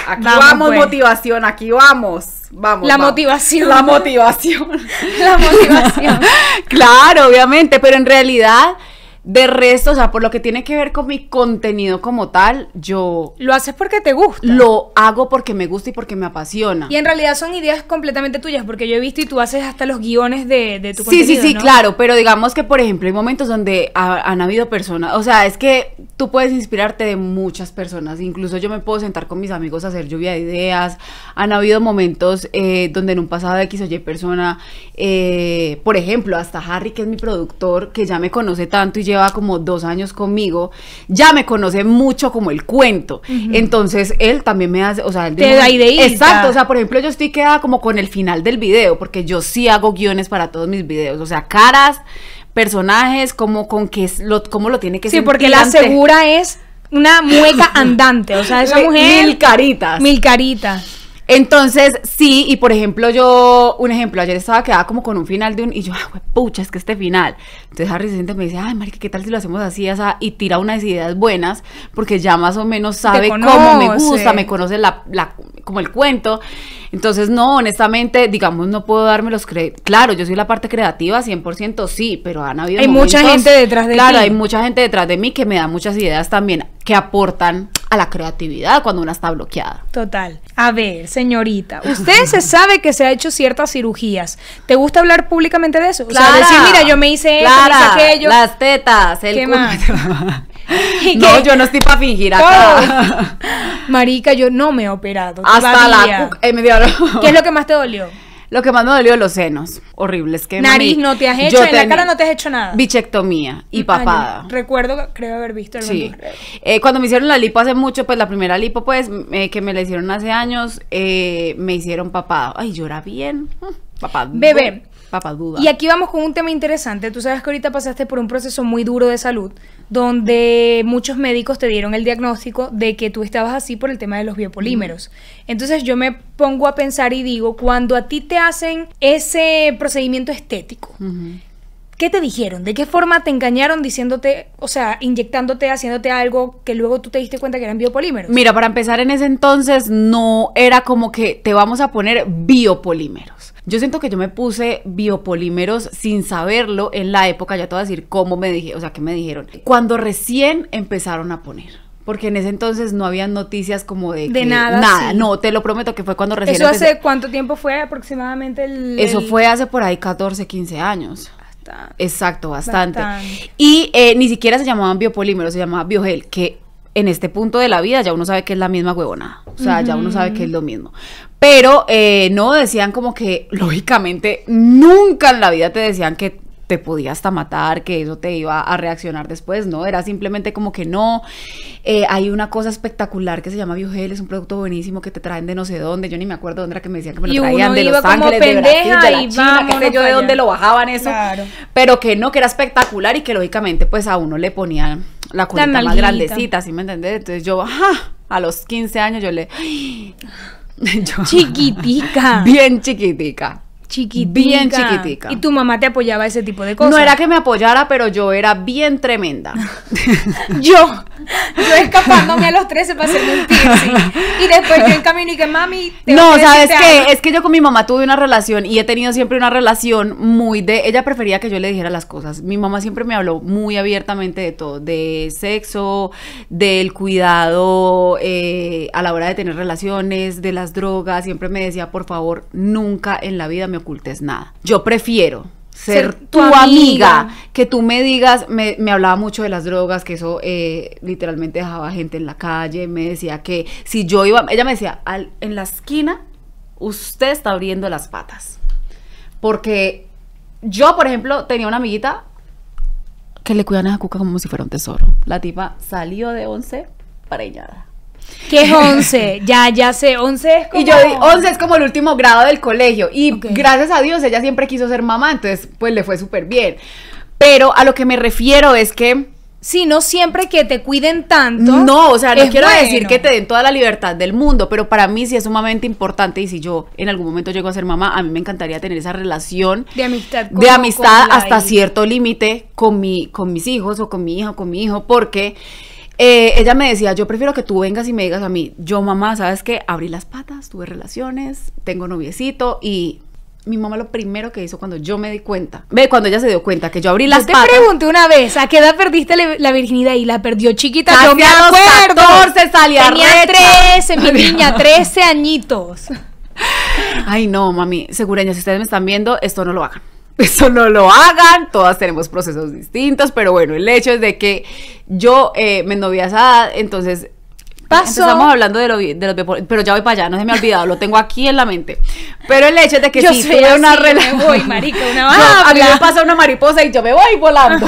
Aquí vamos, pues. motivación, aquí vamos. Vamos. La motivación. La motivación. La motivación. claro, obviamente, pero en realidad de resto, o sea, por lo que tiene que ver con mi contenido como tal, yo... Lo haces porque te gusta. Lo hago porque me gusta y porque me apasiona. Y en realidad son ideas completamente tuyas, porque yo he visto y tú haces hasta los guiones de, tu sí, Sí, sí, sí, claro, pero digamos que, por ejemplo, hay momentos donde han habido personas, o sea, es que tú puedes inspirarte de muchas personas, incluso yo me puedo sentar con mis amigos a hacer lluvia de ideas, han habido momentos eh, donde en un pasado X o Y persona, eh, por ejemplo, hasta Harry, que es mi productor, que ya me conoce tanto y ya lleva como dos años conmigo, ya me conoce mucho como el cuento. Entonces él también me hace, o sea, él te da Exacto, o sea, por ejemplo, yo estoy quedada como con el final del video, porque yo sí hago guiones para todos mis videos, o sea, caras, personajes, como con qué lo, cómo lo tiene que ser. Sí, porque la segura es una mueca andante, o sea, esa mujer mil caritas. Mil caritas. Entonces, sí, y por ejemplo, yo, un ejemplo, ayer estaba quedada como con un final de un, y yo, ah, pucha, es que este final. Entonces Harry se me dice, ay, marica, ¿qué tal si lo hacemos así, Y tira unas ideas buenas, porque ya más o menos sabe cómo me gusta, me conoce la, como el cuento. Entonces, no, honestamente, digamos, no puedo darme los créditos. Claro, yo soy la parte creativa, 100% sí, pero han habido. Hay mucha gente detrás de Claro, hay mucha gente detrás de mí que me da muchas ideas también que aportan a la creatividad cuando una está bloqueada. Total. A ver, señorita, usted se sabe que se ha hecho ciertas cirugías. ¿Te gusta hablar públicamente de eso? sea, decir, mira, yo me hice esto, aquello. Las tetas, el no, yo no estoy para fingir acá. Marica, yo no me he operado. Hasta la eh, ¿Qué es lo que más te dolió? Lo que más me dolió los senos, horribles. Que Nariz no te has hecho, en la cara no te has hecho nada. Bichectomía y papada. recuerdo, creo haber visto el Sí. Eh, cuando me hicieron la lipo hace mucho, pues la primera lipo, pues, eh, que me la hicieron hace años, eh, me hicieron papada. Ay, llora bien. Mm, papada Bebé, y aquí vamos con un tema interesante. Tú sabes que ahorita pasaste por un proceso muy duro de salud, donde muchos médicos te dieron el diagnóstico de que tú estabas así por el tema de los biopolímeros. Mm. Entonces yo me pongo a pensar y digo, cuando a ti te hacen ese procedimiento estético, ¿Qué te dijeron? ¿De qué forma te engañaron diciéndote, o sea, inyectándote, haciéndote algo que luego tú te diste cuenta que eran biopolímeros? Mira, para empezar en ese entonces no era como que te vamos a poner biopolímeros. Yo siento que yo me puse biopolímeros sin saberlo en la época, ya te voy a decir cómo me dije, o sea, qué me dijeron. Cuando recién empezaron a poner porque en ese entonces no había noticias como de, nada. Nada, no, te lo prometo que fue cuando recién. ¿Eso hace cuánto tiempo fue aproximadamente el, Eso fue hace por ahí 14, 15 años. Bastante. Exacto, bastante. Y eh, ni siquiera se llamaban biopolímeros, se llamaba biogel, que en este punto de la vida ya uno sabe que es la misma huevonada. O sea, ya uno sabe que es lo mismo. Pero eh, no decían como que, lógicamente, nunca en la vida te decían que te podía hasta matar, que eso te iba a reaccionar después, no, era simplemente como que no. Eh, hay una cosa espectacular que se llama Biogel, es un producto buenísimo que te traen de no sé dónde, yo ni me acuerdo dónde era que me decían que me lo traían de Los Ángeles, de Brasil, de la China, qué sé yo de dónde lo bajaban eso, claro. pero que no, que era espectacular y que lógicamente pues a uno le ponían la cuenta más grandecita, ¿sí me entendés? Entonces yo, a los 15 años yo le... chiquitica. Bien chiquitica chiquitica. Bien chiquitica. Y tu mamá te apoyaba ese tipo de cosas. No era que me apoyara, pero yo era bien tremenda. yo, yo escapándome a los 13 para hacerme un piercing. Y después yo en camino y que mami. No, sabes qué, es que yo con mi mamá tuve una relación y he tenido siempre una relación muy de. Ella prefería que yo le dijera las cosas. Mi mamá siempre me habló muy abiertamente de todo, de sexo, del cuidado eh, a la hora de tener relaciones, de las drogas. Siempre me decía, por favor, nunca en la vida me nada. Yo prefiero ser, tu, amiga. que tú me digas, me, hablaba mucho de las drogas, que eso eh, literalmente dejaba gente en la calle, me decía que si yo iba, ella me decía, al, en la esquina, usted está abriendo las patas. Porque yo, por ejemplo, tenía una amiguita que le cuidan a Cuca como si fuera un tesoro. La tipa salió de once pareñada que es 11? ya, ya sé, 11 es como... Y yo, 11 es como el último grado del colegio. Y gracias a Dios, ella siempre quiso ser mamá, entonces pues le fue súper bien. Pero a lo que me refiero es que... Sí, no siempre que te cuiden tanto. No, o sea, no quiero decir que te den toda la libertad del mundo, pero para mí sí es sumamente importante y si yo en algún momento llego a ser mamá, a mí me encantaría tener esa relación de amistad, de amistad hasta cierto límite con mi con mis hijos o con mi hija, con mi hijo, porque eh, ella me decía, yo prefiero que tú vengas y me digas a mí, yo mamá, ¿sabes qué? Abrí las patas, tuve relaciones, tengo noviecito y mi mamá lo primero que hizo cuando yo me di cuenta, ve, cuando ella se dio cuenta que yo abrí las patas. te pregunté una vez, ¿a qué edad perdiste la, virginidad? Y la perdió chiquita, yo me a los Tenía 13, mi niña, 13 añitos. Ay, no, mami, segureña, si ustedes me están viendo, esto no lo hagan eso no lo hagan, todas tenemos procesos distintos, pero bueno, el hecho es de que yo eh, me ennovié a edad, entonces Pasó. Estamos hablando de, lo, de pero ya voy para allá, no se me ha olvidado, lo tengo aquí en la mente. Pero el hecho es de que sí, una relación. una a mí me pasa una mariposa y yo me voy volando.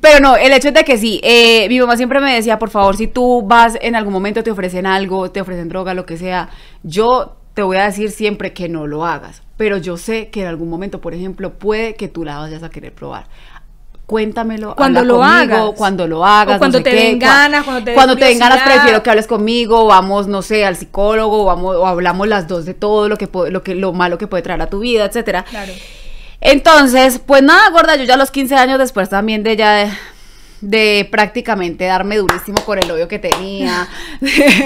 Pero no, el hecho es de que sí, eh, mi mamá siempre me decía, por favor, si tú vas en algún momento, te ofrecen algo, te ofrecen droga, lo que sea, yo te voy a decir siempre que no lo hagas pero yo sé que en algún momento, por ejemplo, puede que tú la vayas a querer probar. Cuéntamelo cuando lo hago, hagas, cuando lo hagas, cuando te den ganas, cuando te, cuando den ganas prefiero que hables conmigo, vamos, no sé, al psicólogo, vamos o hablamos las dos de todo lo que lo que lo malo que puede traer a tu vida, etcétera. Claro. Entonces, pues nada, gorda, yo ya los 15 años después también de ya de prácticamente darme durísimo con el odio que tenía.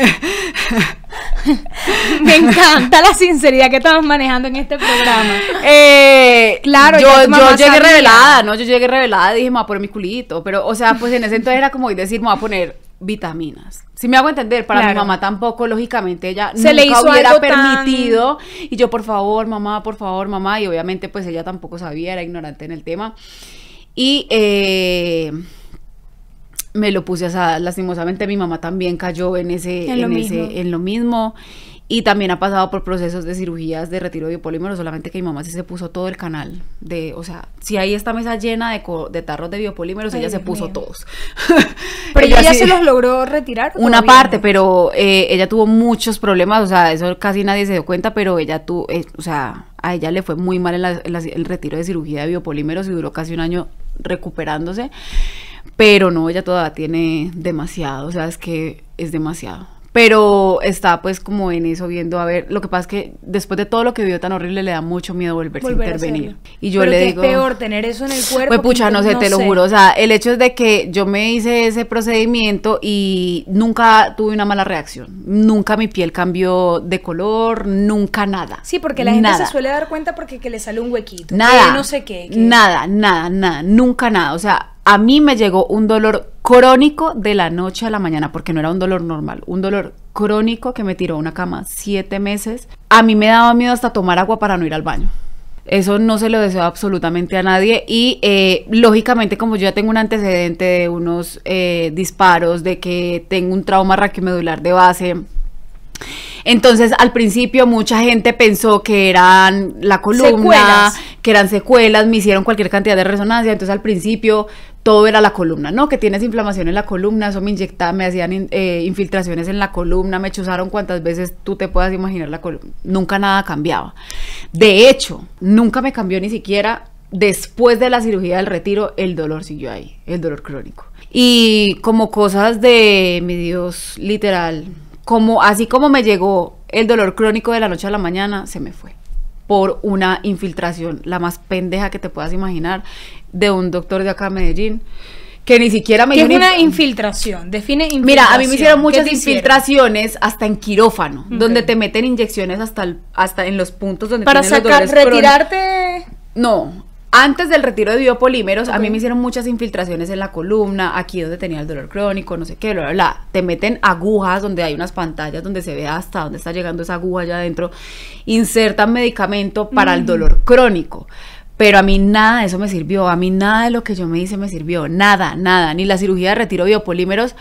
Me encanta la sinceridad que estamos manejando en este programa. Eh, claro, yo, yo llegué revelada, ¿no? Yo llegué revelada y dije, me voy a poner mi culito. Pero, o sea, pues en ese entonces era como decir, me voy a poner vitaminas. Si me hago entender, para mi mamá tampoco, lógicamente, ella Se nunca le hubiera permitido. Y yo, por favor, mamá, por favor, mamá. Y obviamente, pues ella tampoco sabía, era ignorante en el tema. Y eh, me lo puse asada. Lastimosamente mi mamá también cayó en ese, en lo, mismo. Y también ha pasado por procesos de cirugías de retiro de biopolímeros, solamente que mi mamá sí se puso todo el canal. de O sea, si hay esta mesa llena de, de tarros de biopolímeros, ella se puso todos. pero ella, se los logró retirar. Una parte, pero eh, ella tuvo muchos problemas, o sea, eso casi nadie se dio cuenta, pero ella tuvo, eh, o sea, a ella le fue muy mal el retiro de cirugía de biopolímeros y duró casi un año recuperándose. Pero no, ella todavía tiene demasiado, o sea, es que es demasiado. Pero está pues como en eso viendo, a ver, lo que pasa es que después de todo lo que vio tan horrible le da mucho miedo volverse Volver a intervenir. y yo le digo... Es peor tener eso en el cuerpo. Pues pucha, no sé, te lo juro. O sea, el hecho es de que yo me hice ese procedimiento y nunca tuve una mala reacción. Nunca mi piel cambió de color, nunca nada. Sí, porque la gente se suele dar cuenta porque que le sale un huequito. Nada. no sé qué. Nada, nada, nada. Nunca nada. O sea, a mí me llegó un dolor crónico de la noche a la mañana, porque no era un dolor normal, un dolor crónico que me tiró a una cama siete meses. A mí me daba miedo hasta tomar agua para no ir al baño. Eso no se lo deseo absolutamente a nadie y eh, lógicamente como yo ya tengo un antecedente de unos eh, disparos, de que tengo un trauma raquimedular de base, entonces, al principio mucha gente pensó que eran la columna, que eran secuelas, me hicieron cualquier cantidad de resonancia. Entonces, al principio todo era la columna, ¿no? Que tienes inflamación en la columna, eso me inyectaba, me hacían eh, infiltraciones en la columna, me chuzaron cuantas veces tú te puedas imaginar la columna. Nunca nada cambiaba. De hecho, nunca me cambió ni siquiera después de la cirugía del retiro, el dolor siguió ahí, el dolor crónico. Y como cosas de, mi Dios, literal, como así como me llegó el dolor crónico de la noche a la mañana, se me fue por una infiltración, la más pendeja que te puedas imaginar, de un doctor de acá en Medellín que ni siquiera me ¿Qué es una infiltración define infiltración. mira a mí me hicieron muchas infiltraciones hasta en quirófano donde te meten inyecciones hasta hasta en los puntos donde para sacar retirarte no antes del retiro de biopolímeros, a mí me hicieron muchas infiltraciones en la columna, aquí donde tenía el dolor crónico, no sé qué, Te meten agujas donde hay unas pantallas donde se ve hasta dónde está llegando esa aguja allá adentro. Insertan medicamento para el dolor crónico. Pero a mí nada de eso me sirvió, a mí nada de lo que yo me hice me sirvió, nada, nada, ni la cirugía de retiro de biopolímeros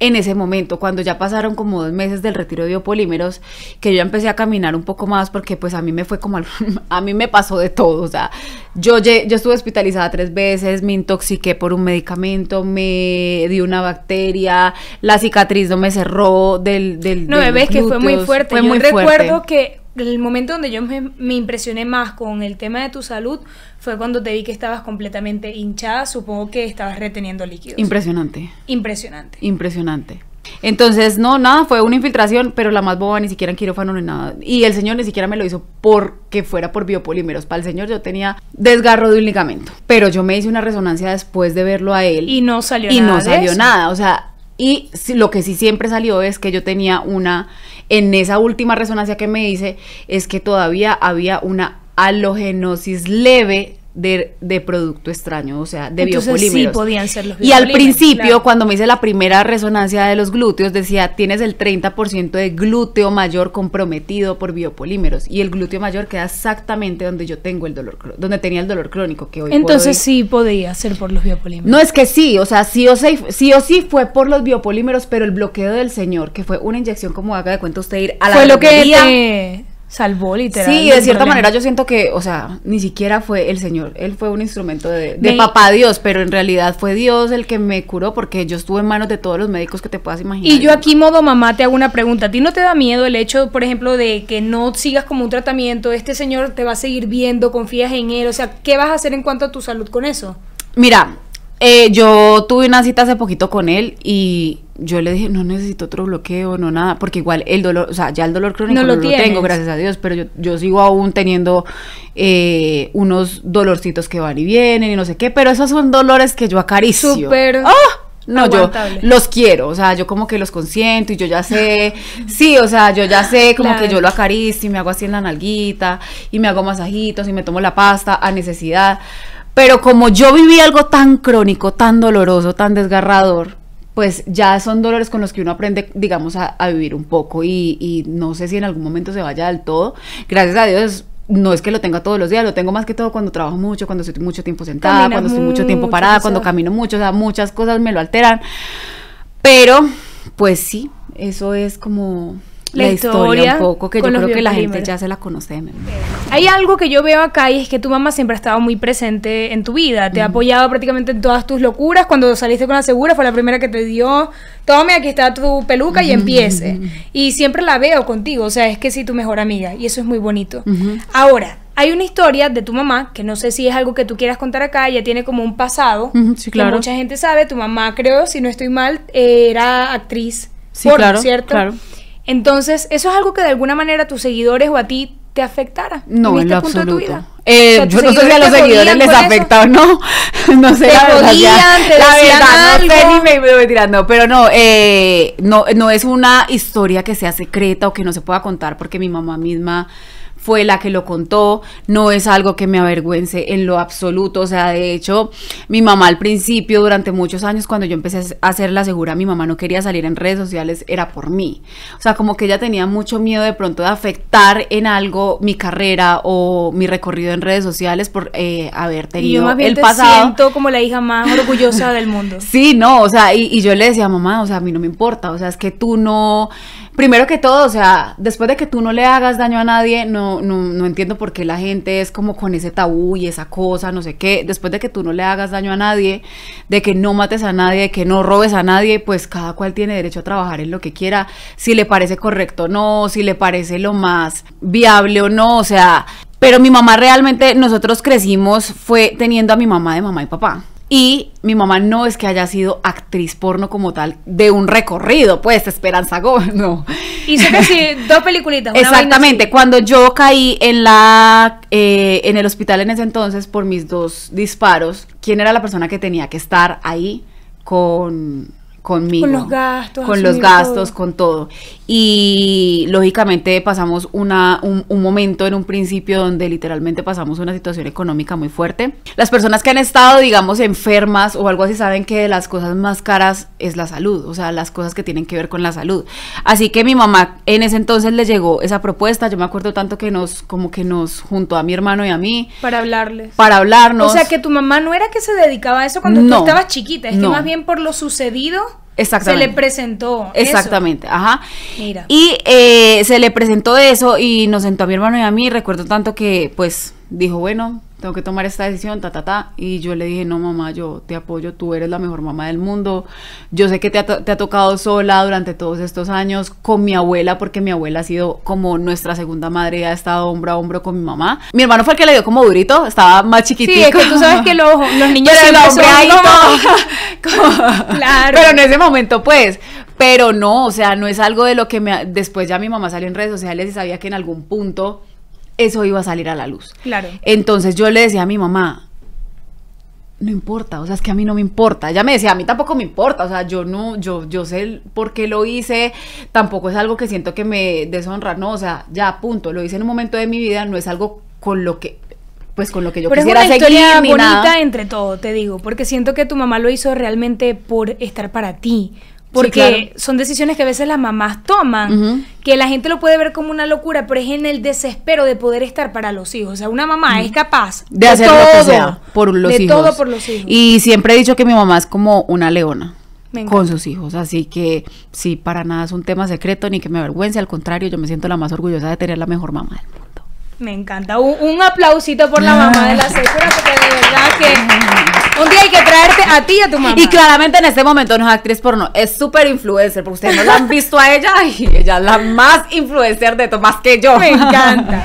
en ese momento, cuando ya pasaron como dos meses del retiro de biopolímeros, que yo empecé a caminar un poco más porque pues a mí me fue como, a mí me pasó de todo, o sea, yo, yo estuve hospitalizada tres veces, me intoxiqué por un medicamento, me dio una bacteria, la cicatriz no me cerró del... del no, que fue muy fuerte, recuerdo que el momento donde yo me, impresioné más con el tema de tu salud fue cuando te vi que estabas completamente hinchada, supongo que estabas reteniendo líquidos. Impresionante. Impresionante. Impresionante. Entonces, no, nada, fue una infiltración, pero la más boba ni siquiera en quirófano ni nada. Y el señor ni siquiera me lo hizo porque fuera por biopolímeros. Para el señor yo tenía desgarro de un ligamento. Pero yo me hice una resonancia después de verlo a él. Y no salió nada. Y no salió nada. O sea, y lo que sí siempre salió es que yo tenía una, en esa última resonancia que me hice, es que todavía había una halogenosis leve de, producto extraño, o sea, de Entonces, biopolímeros. Sí, podían ser los Y al principio, cuando me hice la primera resonancia de los glúteos, decía, tienes el 30% de glúteo mayor comprometido por biopolímeros. Y el glúteo mayor queda exactamente donde yo tengo el dolor, donde tenía el dolor crónico que hoy Entonces sí podía ser por los biopolímeros. No, es que sí, o sea, sí o sí, sí o sí fue por los biopolímeros, pero el bloqueo del señor, que fue una inyección como haga de cuenta usted ir a la... Fue lo que salvó literalmente. Sí, de cierta manera yo siento que, o sea, ni siquiera fue el Señor, Él fue un instrumento de, papá Dios, pero en realidad fue Dios el que me curó porque yo estuve en manos de todos los médicos que te puedas imaginar. Y yo aquí modo mamá te hago una pregunta, ¿a ti no te da miedo el hecho, por ejemplo, de que no sigas como un tratamiento, este Señor te va a seguir viendo, confías en Él, o sea, ¿qué vas a hacer en cuanto a tu salud con eso? Mira, eh, yo tuve una cita hace poquito con él y yo le dije, no necesito otro bloqueo, no nada, porque igual el dolor, o sea, ya el dolor crónico no lo, tengo, gracias a Dios, pero yo, sigo aún teniendo eh, unos dolorcitos que van y vienen y no sé qué, pero esos son dolores que yo acaricio. Súper. ¡Ah! No, yo los quiero, o sea, yo como que los consiento y yo ya sé, sí, o sea, yo ya sé como que yo lo acaricio y me hago así en la nalguita y me hago masajitos y me tomo la pasta a necesidad, pero como yo viví algo tan crónico, tan doloroso, tan desgarrador, pues ya son dolores con los que uno aprende, digamos, a, vivir un poco y, no sé si en algún momento se vaya del todo. Gracias a Dios. No es que lo tenga todos los días, lo tengo más que todo cuando trabajo mucho, cuando estoy mucho tiempo sentada, cuando estoy mucho tiempo parada, cuando camino mucho, o sea, muchas cosas me lo alteran. Pero, pues sí, eso es como la, historia, un poco, que yo creo que la gente ya se las conoce. Hay algo que yo veo acá y es que tu mamá siempre ha estado muy presente en tu vida, te ha apoyado prácticamente en todas tus locuras, cuando saliste con la segura fue la primera que te dio, tome, aquí está tu peluca y empiece. Y siempre la veo contigo, o sea, es que sí, tu mejor amiga, y eso es muy bonito. Ahora, hay una historia de tu mamá, que no sé si es algo que tú quieras contar acá, ella tiene como un pasado, sí, claro. que mucha gente sabe, tu mamá creo, si no estoy mal, era actriz. Sí, claro, ¿cierto? claro. Entonces, eso es algo que de alguna manera a tus seguidores o a ti te afectara. No, en este lo punto absoluto. De tu vida? Eh, yo no sé si a los seguidores les afecta o no. No sé, te la verdad. te la verdad, algo. no sé ni me voy tirando. Pero no, eh, no, no es una historia que sea secreta o que no se pueda contar porque mi mamá misma fue la que lo contó, no es algo que me avergüence en lo absoluto, o sea, de hecho, mi mamá al principio, durante muchos años, cuando yo empecé a hacer la segura, mi mamá no quería salir en redes sociales, era por mí, o sea, como que ella tenía mucho miedo de pronto de afectar en algo mi carrera o mi recorrido en redes sociales por eh, haber tenido y yo más bien el te pasado. siento como la hija más orgullosa del mundo. Sí, no, o sea, y, y yo le decía, mamá, o sea, a mí no me importa, o sea, es que tú no primero que todo, o sea, después de que tú no le hagas daño a nadie, no, no, no entiendo por qué la gente es como con ese tabú y esa cosa, no sé qué. Después de que tú no le hagas daño a nadie, de que no mates a nadie, de que no robes a nadie, pues cada cual tiene derecho a trabajar en lo que quiera, si le parece correcto o no, si le parece lo más viable o no, o sea. Pero mi mamá realmente, nosotros crecimos fue teniendo a mi mamá de mamá y papá. Y mi mamá no es que haya sido actriz porno como tal, de un recorrido, pues, Esperanza Gómez, no. Hizo casi dos peliculitas. Exactamente, cuando yo caí en, la, eh, en el hospital en ese entonces por mis dos disparos, ¿quién era la persona que tenía que estar ahí con conmigo. Con los gastos. Con los gastos, todo. con todo. Y lógicamente pasamos una, un, momento en un principio donde literalmente pasamos una situación económica muy fuerte. Las personas que han estado, digamos, enfermas o algo así saben que las cosas más caras es la salud, o sea, las cosas que tienen que ver con la salud. Así que mi mamá en ese entonces le llegó esa propuesta, yo me acuerdo tanto que nos, como que nos juntó a mi hermano y a mí. Para hablarles. Para hablarnos. O sea, que tu mamá no era que se dedicaba a eso cuando tú estabas chiquita, es que más bien por lo sucedido Exactamente. Se le presentó. Exactamente, ajá. Mira. Y eh, se le presentó eso y nos sentó a mi hermano y a mí. Recuerdo tanto que, pues, dijo, bueno, tengo que tomar esta decisión, ta, ta, ta. Y yo le dije, no, mamá, yo te apoyo, tú eres la mejor mamá del mundo. Yo sé que te ha, tocado sola durante todos estos años con mi abuela, porque mi abuela ha sido como nuestra segunda madre, ha estado hombro a hombro con mi mamá. Mi hermano fue el que le dio como durito, estaba más chiquitito. Sí, que tú sabes que los, niños Pero Pero en ese momento, pues, pero no, o sea, no es algo de lo que me... Después ya mi mamá salió en redes sociales y sabía que en algún punto eso iba a salir a la luz. Claro. Entonces yo le decía a mi mamá, no importa, o sea, es que a mí no me importa. Ella me decía, a mí tampoco me importa, o sea, yo no, yo, yo sé por qué lo hice, tampoco es algo que siento que me deshonra, no, o sea, ya, punto, lo hice en un momento de mi vida, no es algo con lo que pues con lo que yo Pero quisiera es una historia bonita entre todo, te digo, porque siento que tu mamá lo hizo realmente por estar para ti, porque son decisiones que a veces las mamás toman, que la gente lo puede ver como una locura, pero es en el desespero de poder estar para los hijos. O sea, una mamá es capaz de, hacer lo que sea por de todo por los hijos. Y siempre he dicho que mi mamá es como una leona con sus hijos. Así que sí, para nada es un tema secreto ni que me avergüence, al contrario, yo me siento la más orgullosa de tener la mejor mamá del mundo. Me encanta. Un, aplausito por la mamá de la Secura, porque de verdad que un día hay que traerte a ti y a tu mamá. Y claramente en ese momento no es actriz porno, es súper influencer, porque ustedes no la han visto a ella y ella es la más influencer de todo más que yo. Me encanta.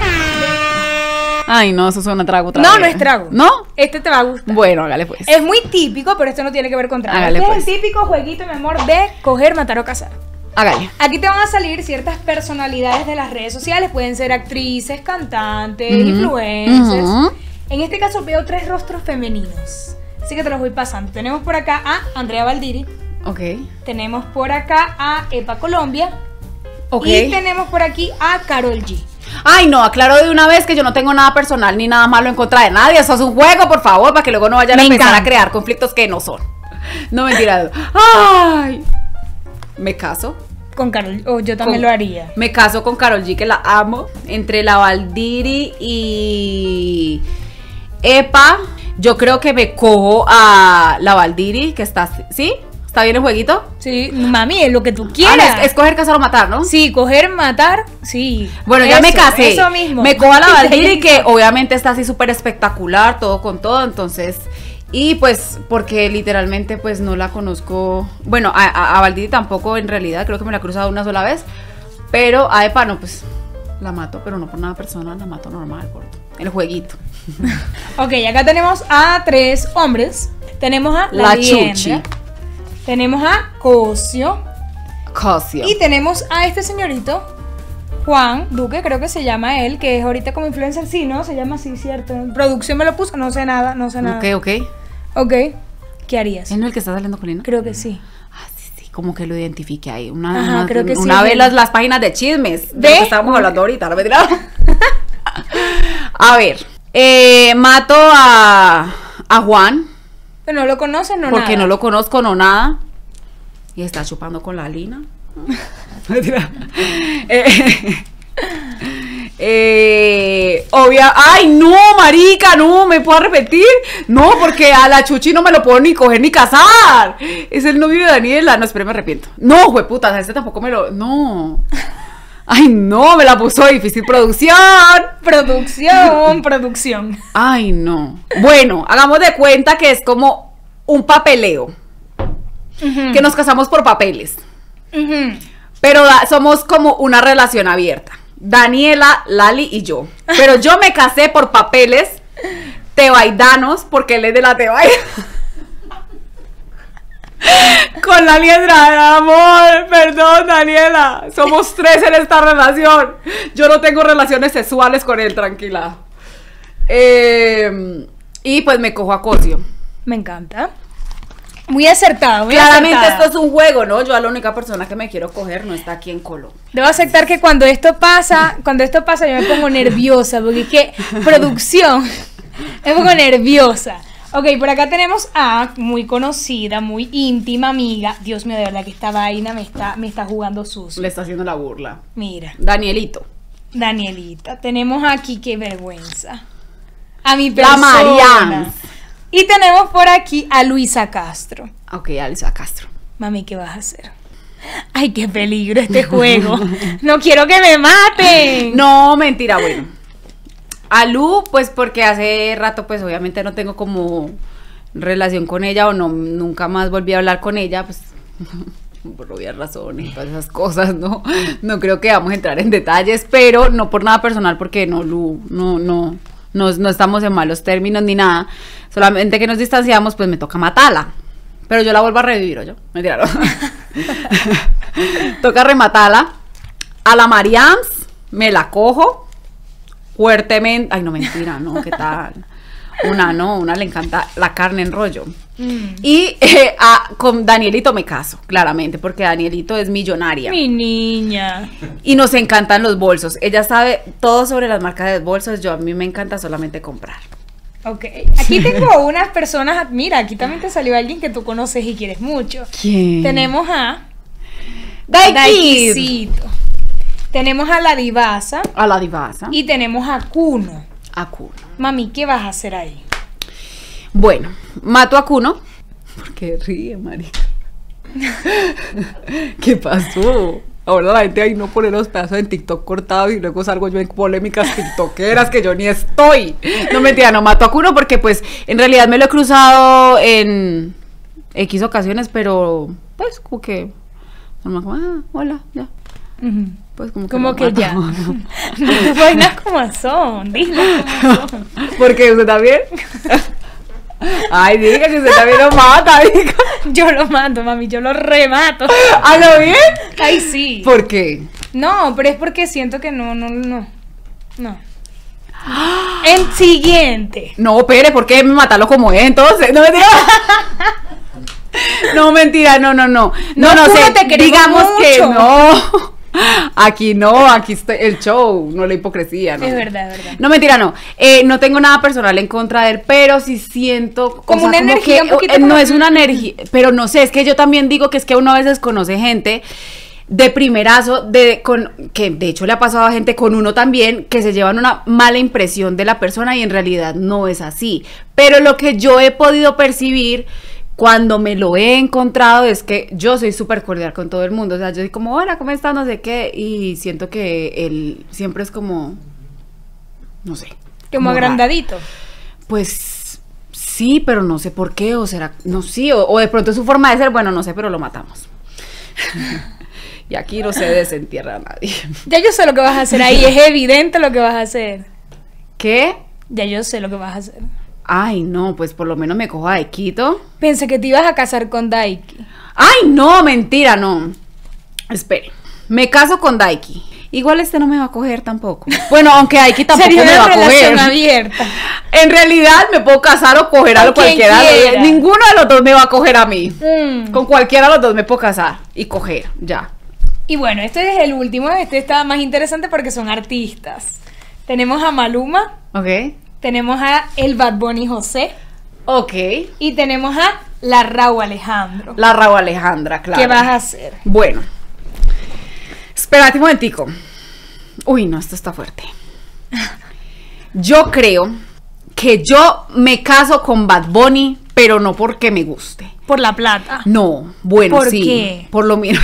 Ay, no, eso suena trago No, no es trago. ¿No? Este te va a gustar. Bueno, hágale pues. Es muy típico, pero esto no tiene que ver con trago. Este es el pues. típico jueguito, mi amor, de coger, matar o cazar. Aquí te van a salir ciertas personalidades de las redes sociales. Pueden ser actrices, cantantes, influencers. En este caso veo tres rostros femeninos. Así que te los voy pasando. Tenemos por acá a Andrea Valdiri. Ok. Tenemos por acá a Epa Colombia. Ok. Y tenemos por aquí a Carol G. Ay, no, aclaro de una vez que yo no tengo nada personal ni nada malo en contra de nadie. Eso es un juego, por favor, para que luego no vayan a empezar a crear conflictos que no son. No mentira. Ay, me caso con Carol, o yo también lo haría. Me caso con Carol G, que la amo. Entre la Valdiri y Epa, yo creo que me cojo a la Valdiri, que está, ¿sí? ¿Está bien el jueguito? Sí, mami, es lo que tú ah, quieras. Ah, es, coger, casar o matar, ¿no? Sí, coger, matar, sí. Bueno, ya me casé. Eso mismo. Me cojo a la Valdiri, que obviamente está así súper espectacular, todo con todo, entonces... Y pues porque literalmente pues no la conozco, bueno, a, a, Valditi tampoco en realidad, creo que me la he cruzado una sola vez, pero a Epa no, pues la mato, pero no por nada personal, la mato normal, por el jueguito. ok, acá tenemos a tres hombres, tenemos a La, la Chuchi, tenemos a Cosio, Cosio, y tenemos a este señorito, Juan Duque, creo que se llama él, que es ahorita como influencer, sí, ¿no? Se llama así, ¿cierto? Producción me lo puso, no sé nada, no sé nada. Ok, ok. Ok. ¿Qué harías? ¿Es el que está saliendo con lina? Creo que sí. Ah, sí, sí, como que lo identifique ahí. Una, vez Las, páginas de chismes. De, de hablando ahorita, no me A ver, eh, mato a, Juan. Pero no lo conocen, no Porque no lo conozco, no nada. Y está chupando con la lina. eh, eh, obvia. ¡Ay, no, marica! No, ¿me puedo arrepentir No, porque a la Chuchi no me lo puedo ni coger ni casar. Es el novio de Daniela. No, espera, me arrepiento. No, puta, este tampoco me lo. No. Ay, no, me la puso difícil. Producción. Producción, producción. Ay, no. Bueno, hagamos de cuenta que es como un papeleo. Que nos casamos por papeles. Pero somos como una relación abierta. Daniela, Lali y yo. Pero yo me casé por papeles tebaidanos porque él es de la tebaida. Con Lali de amor, perdón Daniela, somos tres en esta relación. Yo no tengo relaciones sexuales con él, tranquila. Eh, y pues me cojo a Cosio. Me encanta. Muy acertada, muy Claramente esto es un juego, ¿no? Yo a la única persona que me quiero coger no está aquí en Colombia. Debo aceptar que cuando esto pasa, cuando esto pasa yo me pongo nerviosa, porque es que producción, me pongo nerviosa. Ok, por acá tenemos a muy conocida, muy íntima amiga. Dios mío, de verdad que esta vaina me está, me está jugando sucio. Le está haciendo la burla. Mira. Danielito. Danielita. Tenemos aquí, qué vergüenza. A mi persona. La Mariana. Y tenemos por aquí a Luisa Castro. Ok, a Luisa Castro. Mami, ¿qué vas a hacer? Ay, qué peligro este juego. No quiero que me maten. No, mentira, bueno. A Lu, pues porque hace rato, pues obviamente no tengo como relación con ella o no, nunca más volví a hablar con ella, pues por obvias razones, todas esas cosas, ¿no? No creo que vamos a entrar en detalles, pero no por nada personal, porque no, Lu, no, no, no, estamos en malos términos ni nada, solamente que nos distanciamos, pues me toca matarla. Pero yo la vuelvo a revivir, yo Me tiraron. toca rematarla. A la Mariams me la cojo fuertemente. Ay, no, mentira, no, ¿qué tal? Una no, una le encanta la carne en rollo. Mm. Y eh, con Danielito me caso, claramente, porque Danielito es millonaria. Mi niña. Y nos encantan los bolsos. Ella sabe todo sobre las marcas de bolsos. Yo a mí me encanta solamente comprar. Ok. Aquí tengo unas personas. Mira, aquí también te salió alguien que tú conoces y quieres mucho. ¿Quién? Tenemos a. Daikisito. Tenemos a la divasa. A la divasa. Y tenemos a Cuno. A Cuno. Mami, ¿qué vas a hacer ahí? Bueno, mato a Cuno. Porque ríe, marica? ¿Qué pasó? Ahora la gente ahí no pone los pedazos en TikTok cortados y luego salgo yo en polémicas tiktokeras que yo ni estoy. No mentira, no mato a Cuno porque pues en realidad me lo he cruzado en X ocasiones, pero pues como que ah, hola, ya como que, ya que ya. Vainas pues, como son, dilo Porque usted está bien. Ay, diga que usted también lo mata, diga. Yo lo mato, mami, yo lo remato. ¿A ¿Ah, lo bien? Ay, sí. ¿Por qué? No, pero es porque siento que no, no, no. No. El siguiente. No, pere, ¿por qué matarlo como es entonces? No mentira No, mentira, no, no, no. No, no, sé. Digamos que no. Aquí no, aquí está el show, no la hipocresía, ¿no? Es verdad, es verdad. No, mentira, no. Eh, no tengo nada personal en contra de él, pero sí siento. Como, una energía eh, no es una energía, pero no sé, es que yo también digo que es que uno a veces conoce gente de primerazo, de, con, que de hecho le ha pasado a gente con uno también, que se llevan una mala impresión de la persona y en realidad no es así. Pero lo que yo he podido percibir cuando me lo he encontrado es que yo soy súper cordial con todo el mundo. O sea, yo soy como, hola, ¿cómo estás? No sé qué. Y siento que él siempre es como, no sé. Como, agrandadito. Pues sí, pero no sé por qué. O será, no sí, o, o de pronto es su forma de ser, bueno, no sé, pero lo matamos. y aquí no se desentierra a nadie. Ya yo sé lo que vas a hacer ahí, es evidente lo que vas a hacer. ¿Qué? Ya yo sé lo que vas a hacer. Ay, no, pues por lo menos me cojo a Daikito. Pensé que te ibas a casar con Daiki. Ay, no, mentira, no. Espere, me caso con Daiki. Igual este no me va a coger tampoco. Bueno, aunque Daiki tampoco me va a coger. abierta. En realidad me puedo casar o coger a, cualquiera. ninguno de los dos me va a coger a mí. Mm. Con cualquiera de los dos me puedo casar y coger, ya. Y bueno, este es el último. Este está más interesante porque son artistas. Tenemos a Maluma. Ok tenemos a el Bad Bunny José. Ok. Y tenemos a la Raúl Alejandro. La Rau Alejandra, claro. ¿Qué vas a hacer? Bueno. Espérate un momentico. Uy, no, esto está fuerte. Yo creo que yo me caso con Bad Bunny pero no porque me guste. Por la plata. No, bueno, ¿Por sí. Qué? Por lo menos.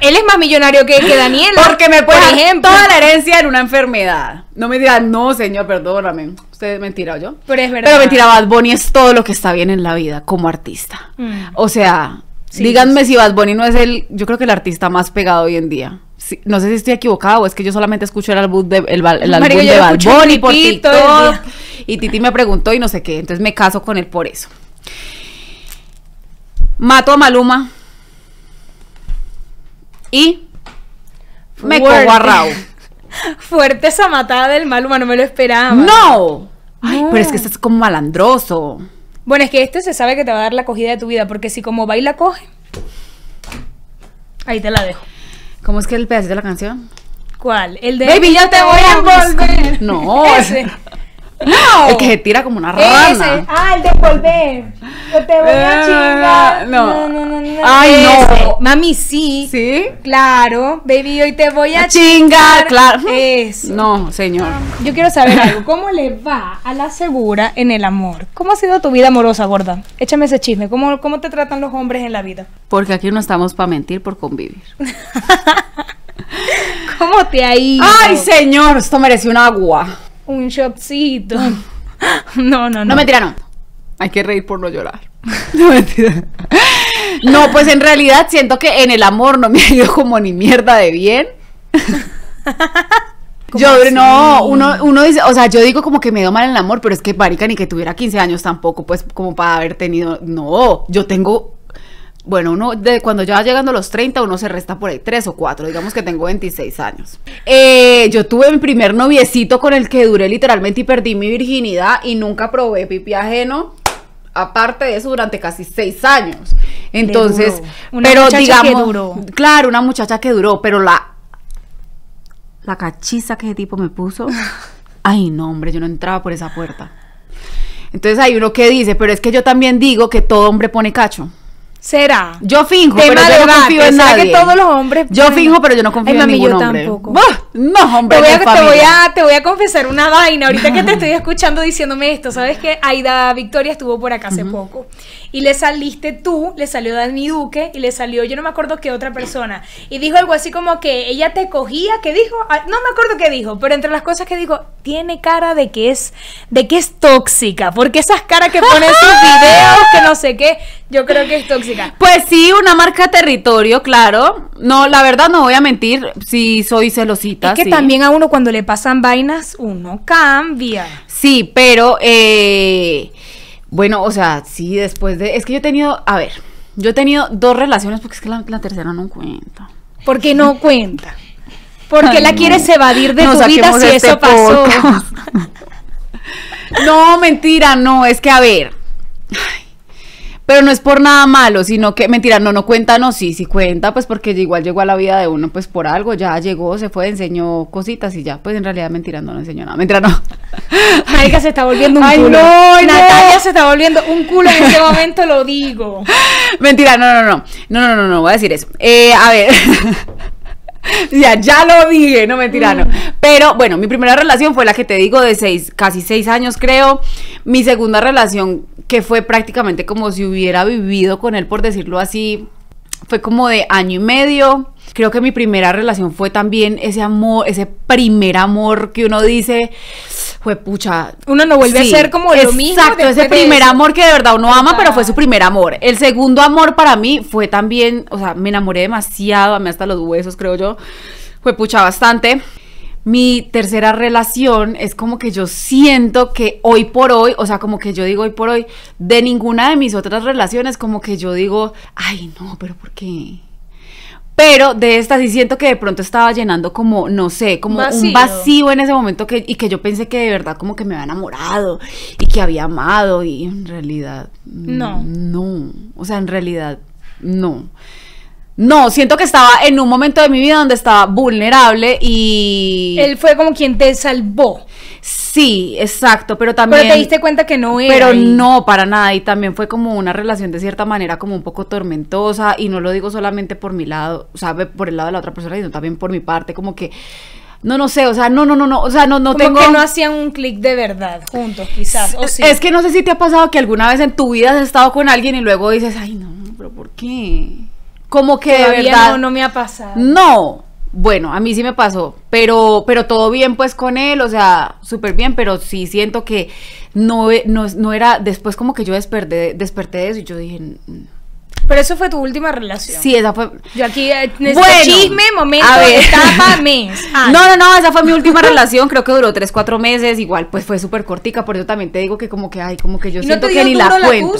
Él es más millonario que, que Daniel. Porque me puede toda la herencia en una enfermedad. No me digan, no, señor, perdóname. Usted mentira yo. Pero es verdad. Pero mentira, Bad Bunny es todo lo que está bien en la vida como artista. Mm. O sea, díganme si Bad Bunny no es el, yo creo que el artista más pegado hoy en día. no sé si estoy equivocada o es que yo solamente escucho el álbum de, el, el álbum de Bad Bunny por TikTok. Y Titi me preguntó y no sé qué. Entonces me caso con él por eso. Mato a Maluma. Y me cojo a Raúl. Fuerte esa matada del Maluma, no me lo esperaba. ¡No! Ay, pero es que estás como malandroso. Bueno, es que este se sabe que te va a dar la cogida de tu vida, porque si como baila coge, ahí te la dejo. ¿Cómo es que el pedacito de la canción? ¿Cuál? El de Baby, yo te voy a envolver No. Ese. No. El que se tira como una rana. Ah, el de volver. Yo te voy a ah, chingar. No. No, no, no. Ay, no. Mami, sí. ¿Sí? Claro. Baby, hoy te voy a, chingar. Claro. Eso. No, señor. Yo quiero saber algo. ¿Cómo le va a la segura en el amor? ¿Cómo ha sido tu vida amorosa, gorda? Échame ese chisme. ¿Cómo, cómo te tratan los hombres en la vida? Porque aquí no estamos para mentir, por convivir. ¿Cómo te ha ido? Ay, señor, esto merece un agua. Un shopcito. No, no, no. No me tiraron. Hay que reír por no llorar. No mentira. No, pues en realidad siento que en el amor no me ha ido como ni mierda de bien. Yo, no, uno, dice, o sea, yo digo como que me dio mal en el amor, pero es que marica ni que tuviera 15 años tampoco, pues como para haber tenido, no, yo tengo bueno, uno de cuando ya va llegando a los 30, uno se resta por ahí 3 o 4, digamos que tengo 26 años. Eh, yo tuve mi primer noviecito con el que duré literalmente y perdí mi virginidad y nunca probé pipi ajeno. Aparte de eso, durante casi seis años. Entonces, una pero que duró. claro, una muchacha que duró, pero la la cachiza que ese tipo me puso. Ay, no, hombre, yo no entraba por esa puerta. Entonces hay uno que dice, pero es que yo también digo que todo hombre pone cacho. Será. Yo finjo, pero yo no confío en nadie. que todos los hombres. Yo finjo, pero yo no confío en ningún hombre. ¡Bah! No, hombre. Te voy, a, te te, voy a, confesar una vaina. Ahorita que te estoy escuchando diciéndome esto, sabes qué? Aida Victoria estuvo por acá hace poco y le saliste tú, le salió Dani Duque y le salió, yo no me acuerdo qué otra persona. Y dijo algo así como que ella te cogía, que dijo, ah, no me acuerdo qué dijo, pero entre las cosas que dijo, tiene cara de que es, de que es tóxica, porque esas caras que en sus videos, que no sé qué, yo creo que es tóxica. Pues sí, una marca territorio, claro. No, la verdad no voy a mentir, si soy celosita. Es que también a uno cuando le pasan vainas, uno cambia. Sí, pero eh, bueno, o sea, sí, después de... Es que yo he tenido, a ver, yo he tenido dos relaciones porque es que la, tercera no cuenta. ¿Por qué no cuenta. Porque qué la quieres evadir de tu vida si este eso pasó. no, mentira, no, es que a ver. Pero no es por nada malo, sino que, mentira, no, no cuenta, no, sí, sí cuenta, pues porque igual llegó a la vida de uno, pues por algo, ya llegó, se fue, enseñó cositas y ya, pues en realidad mentira, no, no enseñó nada, mentira, no. Marica se está volviendo un Ay, culo. No, Natalia se está volviendo un culo en este momento, lo digo. Mentira, no, no, no, no, no, no, no, voy a decir eso. Eh, a ver. ya, ya lo dije, no me no. Mm. Pero bueno, mi primera relación fue la que te digo de seis, casi seis años creo. Mi segunda relación, que fue prácticamente como si hubiera vivido con él, por decirlo así, fue como de año y medio. Creo que mi primera relación fue también ese amor, ese primer amor que uno dice, fue pucha. Uno no vuelve a ser como exacto, lo mismo. Exacto, ese primer amor que de verdad uno ama, pero fue su primer amor. El segundo amor para mí fue también, o sea, me enamoré demasiado, mí hasta los huesos, creo yo. Fue pucha bastante mi tercera relación es como que yo siento que hoy por hoy, o sea, como que yo digo hoy por hoy, de ninguna de mis otras relaciones, como que yo digo, ay, no, pero ¿por qué? Pero de esta sí siento que de pronto estaba llenando como, no sé, como un vacío en ese momento que, y que yo pensé que de verdad como que me había enamorado y que había amado y en realidad... No. No. O sea, en realidad no. No, siento que estaba en un momento de mi vida donde estaba vulnerable y... Él fue como quien te salvó. Sí, exacto, pero también... Pero te diste cuenta que no era. Pero no, para nada. Y también fue como una relación de cierta manera como un poco tormentosa. Y no lo digo solamente por mi lado, o sea, por el lado de la otra persona, sino también por mi parte, como que... No, no sé, o sea, no, no, no, no, o sea, no, no como tengo... que no hacían un clic de verdad juntos, quizás, o sí. Es que no sé si te ha pasado que alguna vez en tu vida has estado con alguien y luego dices, ay, no, pero ¿por qué? como que de verdad no, me ha pasado. No. Bueno, a mí sí me pasó, pero pero todo bien pues con él, o sea, súper bien, pero sí siento que no, no, era después como que yo desperté, desperté de eso y yo dije, mm, mm". pero eso fue tu última relación. Sí, esa fue. Yo aquí eh, necesito bueno, chisme, momento, a ver. etapa, mes. Ah. No, no, no, esa fue mi última relación. Creo que duró tres, cuatro meses. Igual, pues fue súper cortica. Por eso también te digo que, como que, ay, como que yo siento que ni la, cuento.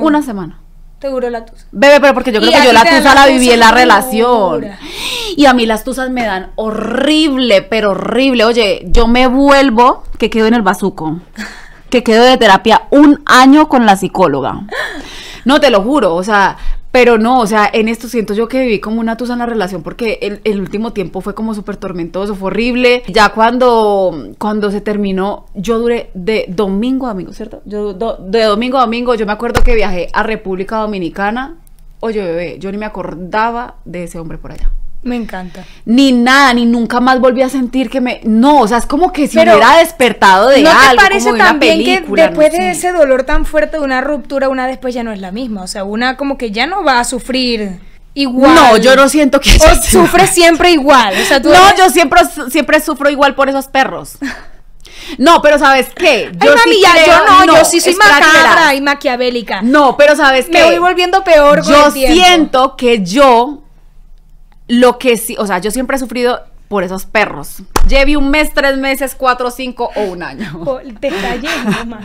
Una semana te juro la tusa. Bebé, pero porque yo creo que yo la tusa la, viví en la relación. Y a mí las tusas me dan horrible, pero horrible. Oye, yo me vuelvo que quedo en el bazuco. Que quedo de terapia un año con la psicóloga. No, te lo juro, o sea, pero no, o sea, en esto siento yo que viví como una tusa en la relación porque el, último tiempo fue como súper tormentoso, fue horrible. Ya cuando, cuando se terminó, yo duré de domingo a domingo, ¿cierto? Yo de domingo a domingo, yo me acuerdo que viajé a República Dominicana. Oye, bebé, yo ni me acordaba de ese hombre por allá. Me encanta. Ni nada, ni nunca más volví a sentir que me. No, o sea, es como que si hubiera despertado de ¿no algo. ¿No te parece también que después de ese dolor tan fuerte de una ruptura, una después ya no es la misma? O sea, una como que ya no va a sufrir igual. No, yo no siento que. O sufre siempre igual. no, yo siempre, siempre sufro igual por esos perros. No, pero ¿sabes qué? Yo Ay, mami, sí ya, yo no, yo sí soy y maquiavélica. No, pero ¿sabes qué? Me voy volviendo peor con Yo siento que yo lo que sí, o sea, yo siempre he sufrido por esos perros. Lleve un mes, tres meses, cuatro, cinco o un año. Te está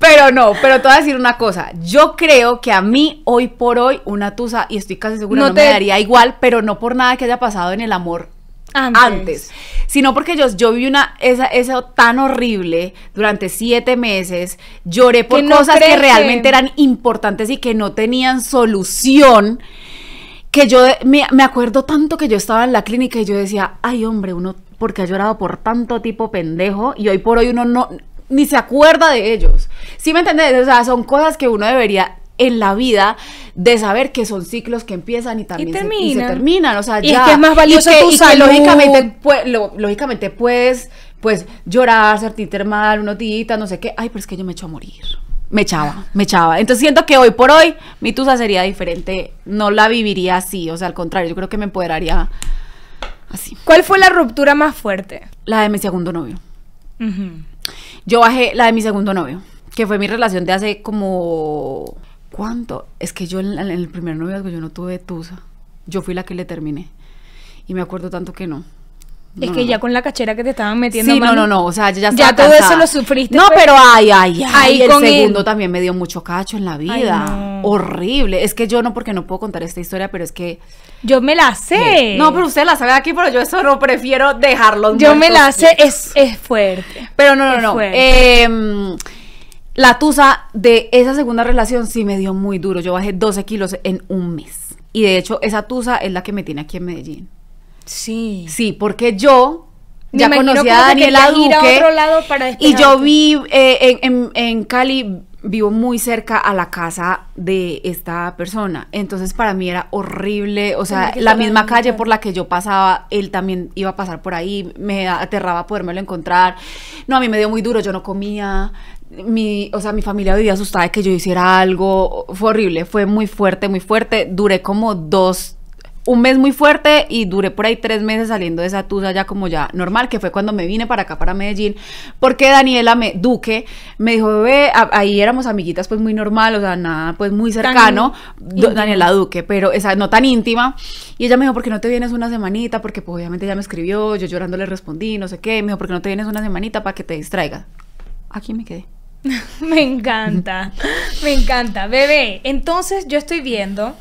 Pero no, pero te voy a decir una cosa. Yo creo que a mí, hoy por hoy, una tusa, y estoy casi segura, no, te... me daría igual, pero no por nada que haya pasado en el amor antes. Sino porque yo, yo viví una, esa, eso tan horrible durante siete meses. Lloré por cosas que realmente eran importantes y que no tenían solución que yo me, acuerdo tanto que yo estaba en la clínica y yo decía, ay hombre, uno, porque ha llorado por tanto tipo pendejo y hoy por hoy uno no, ni se acuerda de ellos. ¿Sí me entendés? O sea, son cosas que uno debería en la vida de saber que son ciclos que empiezan y también Se, terminan. y ya. es que es más valioso que, lógicamente, pues, lógicamente puedes pues llorar, sentirte mal, unos días, no sé qué. Ay, pero es que yo me echo a morir me echaba, me echaba. Entonces siento que hoy por hoy mi tusa sería diferente, no la viviría así, o sea, al contrario, yo creo que me empoderaría así. ¿Cuál fue la ruptura más fuerte? La de mi segundo novio. Yo bajé la de mi segundo novio, que fue mi relación de hace como... ¿Cuánto? Es que yo en, el primer novio yo no tuve tusa, yo fui la que le terminé. Y me acuerdo tanto que no. Es que ya con la cachera que te estaban metiendo. Sí, no, no, no. O sea, ya todo eso lo sufriste. No, pues. pero, ay, ay, ay. el segundo también me dio mucho cacho en la vida. Horrible. Es que yo no, porque no puedo contar esta historia, pero es que. Yo me la sé. No, pero usted la sabe aquí, pero yo eso no prefiero dejarlo. Yo me la sé, es, fuerte. Pero no, no, no. Em, la tusa de esa segunda relación sí me dio muy duro. Yo bajé 12 kilos en un mes. Y de hecho, esa tusa es la que me tiene aquí en Medellín. Sí. Sí, porque yo ya conocí a Daniel Duque. y yo vi eh, en, Cali, vivo muy cerca a la casa de esta persona. Entonces para mí era horrible. O sea, la misma calle por la que yo pasaba, él también iba a pasar por ahí. Me aterraba podérmelo encontrar. No, a mí me dio muy duro. Yo no comía. Mi, o sea, mi familia vivía asustada de que yo hiciera algo. Fue horrible. Fue muy fuerte, muy fuerte. Duré como dos un mes muy fuerte y duré por ahí tres meses saliendo de esa tusa ya como ya normal, que fue cuando me vine para acá, para Medellín, porque Daniela me, Duque me dijo, bebé, ahí éramos amiguitas pues muy normal, o sea, nada pues muy cercano, Daniela Duque, pero esa no tan íntima, y ella me dijo, ¿por qué no te vienes una semanita? Porque pues, obviamente ella me escribió, yo llorando le respondí, no sé qué, me dijo, ¿por qué no te vienes una semanita para que te distraigas? Aquí me quedé. me encanta, me encanta, bebé, entonces yo estoy viendo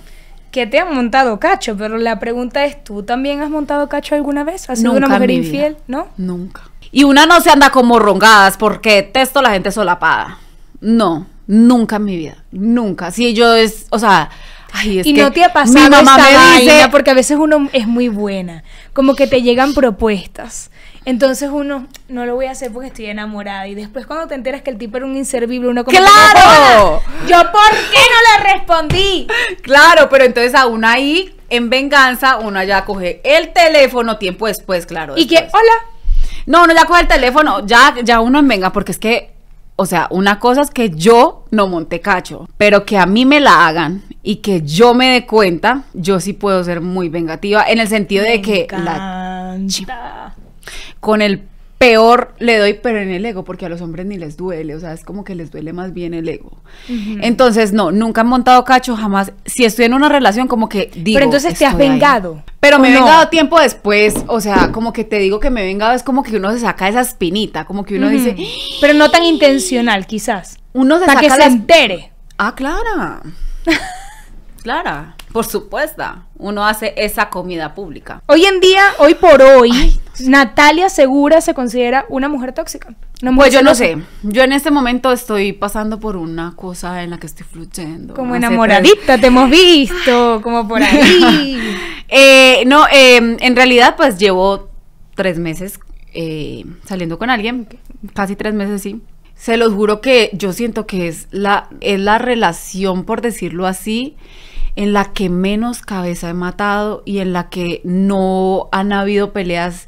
que te han montado cacho, pero la pregunta es, ¿tú también has montado cacho alguna vez? ¿Has sido una mujer infiel? ¿No? Nunca. Y una no se anda como rongadas porque testo la gente solapada. No, nunca en mi vida, nunca. Si yo es, o sea, ay, es y no te ha pasado esta porque a veces uno es muy buena, como que te llegan propuestas entonces uno, no lo voy a hacer porque estoy enamorada. Y después cuando te enteras que el tipo era un inservible, uno como... ¡Claro! ¿Yo por qué no le respondí? Claro, pero entonces aún ahí, en venganza, uno ya coge el teléfono tiempo después, claro. Y que, hola. No, uno ya coge el teléfono, ya, ya uno en venga, porque es que... O sea, una cosa es que yo no monte cacho, pero que a mí me la hagan y que yo me dé cuenta, yo sí puedo ser muy vengativa en el sentido de que la con el peor le doy, pero en el ego, porque a los hombres ni les duele, o sea, es como que les duele más bien el ego. Entonces, no, nunca han montado cacho, jamás. Si estoy en una relación, como que digo. Pero entonces te has vengado. Pero me he vengado tiempo después, o sea, como que te digo que me he vengado, es como que uno se saca esa espinita, como que uno dice. Pero no tan intencional, quizás. Uno se Para que se entere. Ah, Clara. Clara, por supuesto, uno hace esa comida pública. Hoy en día, hoy por hoy, Natalia Segura se considera una mujer tóxica. pues yo no sé, yo en este momento estoy pasando por una cosa en la que estoy fluyendo. Como enamoradita, te hemos visto, como por ahí. Eh, no, em, en realidad pues llevo tres meses eh, saliendo con alguien, casi tres meses sí. Se los juro que yo siento que es la, es la relación, por decirlo así, en la que menos cabeza he matado y en la que no han habido peleas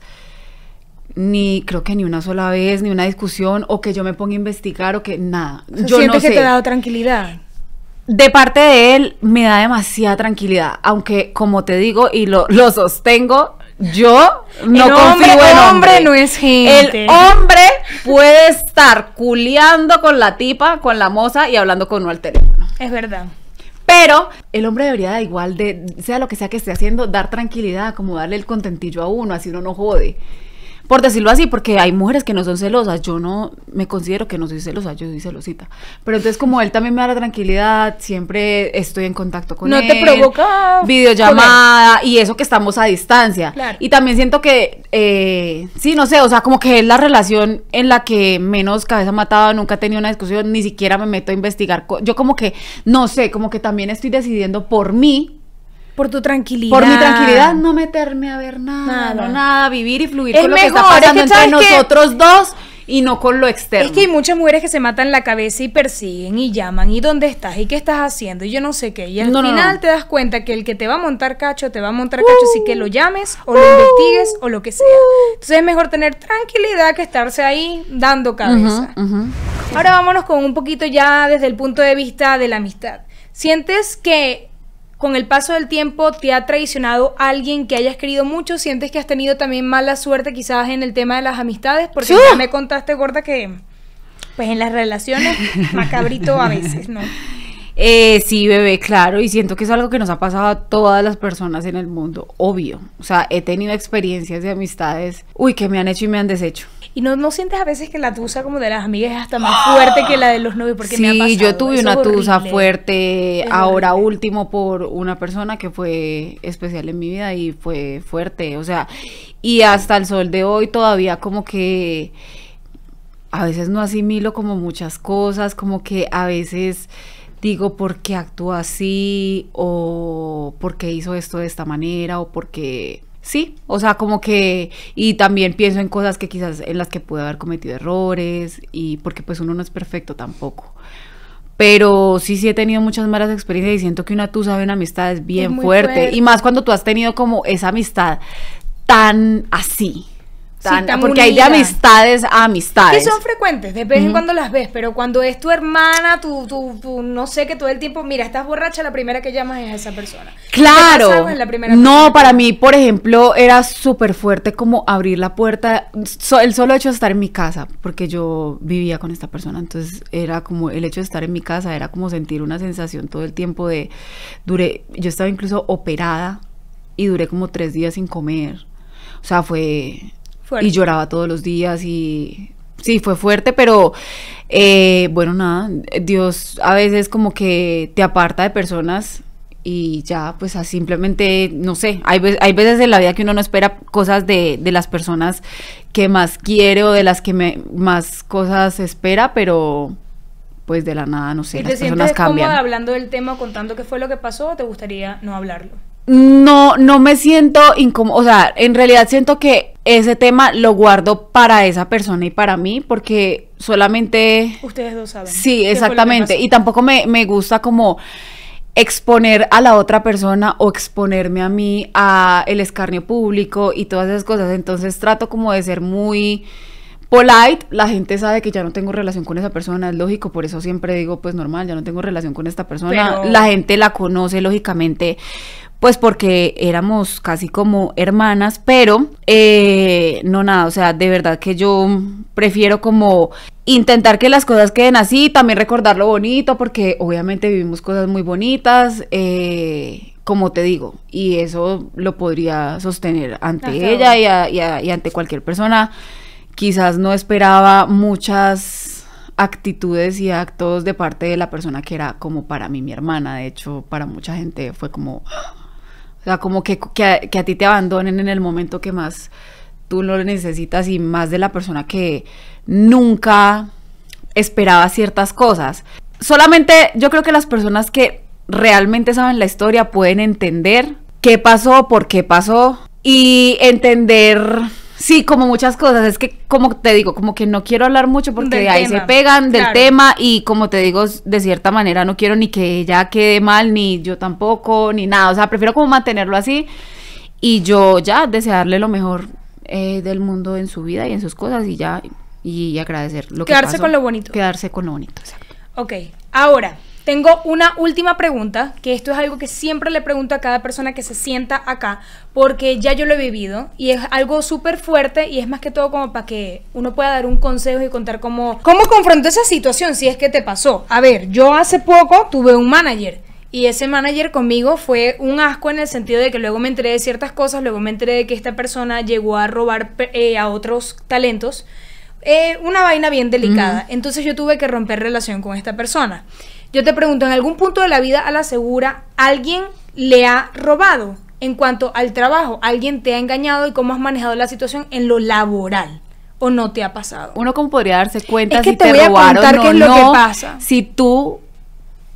ni creo que ni una sola vez, ni una discusión, o que yo me ponga a investigar, o que nada. yo que te ha dado tranquilidad? De parte de él me da demasiada tranquilidad, aunque como te digo y lo, sostengo, yo no el confío en hombre. hombre. no es gente. El hombre puede estar culeando con la tipa, con la moza y hablando con uno al teléfono. Es verdad. Pero el hombre debería da igual de, sea lo que sea que esté haciendo, dar tranquilidad, como darle el contentillo a uno, así uno no jode por decirlo así, porque hay mujeres que no son celosas, yo no me considero que no soy celosa, yo soy celosita. Pero entonces como él también me da la tranquilidad, siempre estoy en contacto con él. No te provoca. Videollamada y eso que estamos a distancia. Y también siento que, eh, sí, no sé, o sea, como que es la relación en la que menos cabeza matada, nunca he tenido una discusión, ni siquiera me meto a investigar. Yo como que, no sé, como que también estoy decidiendo por mí por tu tranquilidad. Por mi tranquilidad, no meterme a ver nada, nada, nada vivir y fluir es con lo que está pasando entre nosotros dos y no con lo externo. Es que hay muchas mujeres que se matan la cabeza y persiguen y llaman y dónde estás y qué estás haciendo y yo no sé qué. Y al final te das cuenta que el que te va a montar cacho, te va a montar cacho así que lo uh. llames o lo uh. investigues o lo que sea. Uh. Entonces es mejor tener tranquilidad que estarse ahí dando cabeza. Ahora vámonos con un poquito ya desde el punto de vista de la amistad. ¿Sientes que con el paso del tiempo te ha traicionado alguien que hayas querido mucho? ¿Sientes que has tenido también mala suerte quizás en el tema de las amistades? Porque ya me contaste, gorda, que pues en las relaciones macabrito a veces, ¿no? Eh, sí, bebé, claro, y siento que es algo que nos ha pasado a todas las personas en el mundo, obvio. O sea, he tenido experiencias de amistades, uy, que me han hecho y me han deshecho. Y no, sientes a veces que la tusa como de las amigas es hasta más fuerte que la de los novios, porque sí, yo tuve una tusa fuerte, ahora último por una persona que fue especial en mi vida y fue fuerte, o sea, y hasta el sol de hoy todavía como que a veces no asimilo como muchas cosas, como que a veces digo por qué actuó así o por qué hizo esto de esta manera o por qué sí, o sea, como que y también pienso en cosas que quizás en las que pude haber cometido errores y porque pues uno no es perfecto tampoco. Pero sí, sí he tenido muchas malas experiencias y siento que una tú sabes una amistad es bien fuerte. Y más cuando tú has tenido como esa amistad tan así, porque hay de amistades a amistades. Que son frecuentes, de vez en cuando las ves, pero cuando es tu hermana, tu, tu, no sé, que todo el tiempo, mira, estás borracha, la primera que llamas es esa persona. Claro. no, para mí, por ejemplo, era súper fuerte como abrir la puerta, el solo hecho de estar en mi casa, porque yo vivía con esta persona, entonces era como el hecho de estar en mi casa, era como sentir una sensación todo el tiempo de, duré, yo estaba incluso operada y duré como tres días sin comer. O sea, fue y lloraba todos los días y sí, fue fuerte, pero eh, bueno, nada, Dios a veces como que te aparta de personas y ya, pues simplemente, no sé, hay, hay veces en la vida que uno no espera cosas de, de las personas que más quiere o de las que me, más cosas espera, pero pues de la nada, no sé, las personas cambian. Cómoda hablando del tema, contando qué fue lo que pasó o te gustaría no hablarlo? No, no me siento incómoda, o sea, en realidad siento que ese tema lo guardo para esa persona y para mí, porque solamente... Ustedes dos saben. Sí, exactamente. Y tampoco me, me, gusta como exponer a la otra persona o exponerme a mí a el escarnio público y todas esas cosas. Entonces trato como de ser muy Light, la gente sabe que ya no tengo relación con esa persona, es lógico, por eso siempre digo, pues normal, ya no tengo relación con esta persona, la gente la conoce lógicamente, pues porque éramos casi como hermanas, pero eh, no nada, o sea, de verdad que yo prefiero como intentar que las cosas queden así, también recordar lo bonito, porque obviamente vivimos cosas muy bonitas, eh, como te digo, y eso lo podría sostener ante ella y ante cualquier persona quizás no esperaba muchas actitudes y actos de parte de la persona que era como para mí mi hermana. De hecho, para mucha gente fue como... O sea, como que, que, a ti te abandonen en el momento que más tú lo necesitas y más de la persona que nunca esperaba ciertas cosas. Solamente yo creo que las personas que realmente saben la historia pueden entender qué pasó, por qué pasó y entender Sí, como muchas cosas. Es que, como te digo, como que no quiero hablar mucho porque ahí se pegan del tema y como te digo, de cierta manera no quiero ni que ella quede mal, ni yo tampoco, ni nada. O sea, prefiero como mantenerlo así y yo ya desearle lo mejor eh, del mundo en su vida y en sus cosas y ya, y agradecer lo Quedarse que con lo bonito. Quedarse con lo bonito, exacto. Ok, ahora, tengo una última pregunta, que esto es algo que siempre le pregunto a cada persona que se sienta acá, porque ya yo lo he vivido y es algo súper fuerte y es más que todo como para que uno pueda dar un consejo y contar cómo, cómo confrontó esa situación si es que te pasó. A ver, yo hace poco tuve un manager. Y ese manager conmigo fue un asco en el sentido de que luego me enteré de ciertas cosas, luego me enteré de que esta persona llegó a robar eh, a otros talentos. Eh, una vaina bien delicada. Entonces yo tuve que romper relación con esta persona. Yo te pregunto, ¿en algún punto de la vida a la segura alguien le ha robado? En cuanto al trabajo, ¿alguien te ha engañado y cómo has manejado la situación en lo laboral? ¿O no te ha pasado? Uno como podría darse cuenta que si te, voy no, pasa. Si tú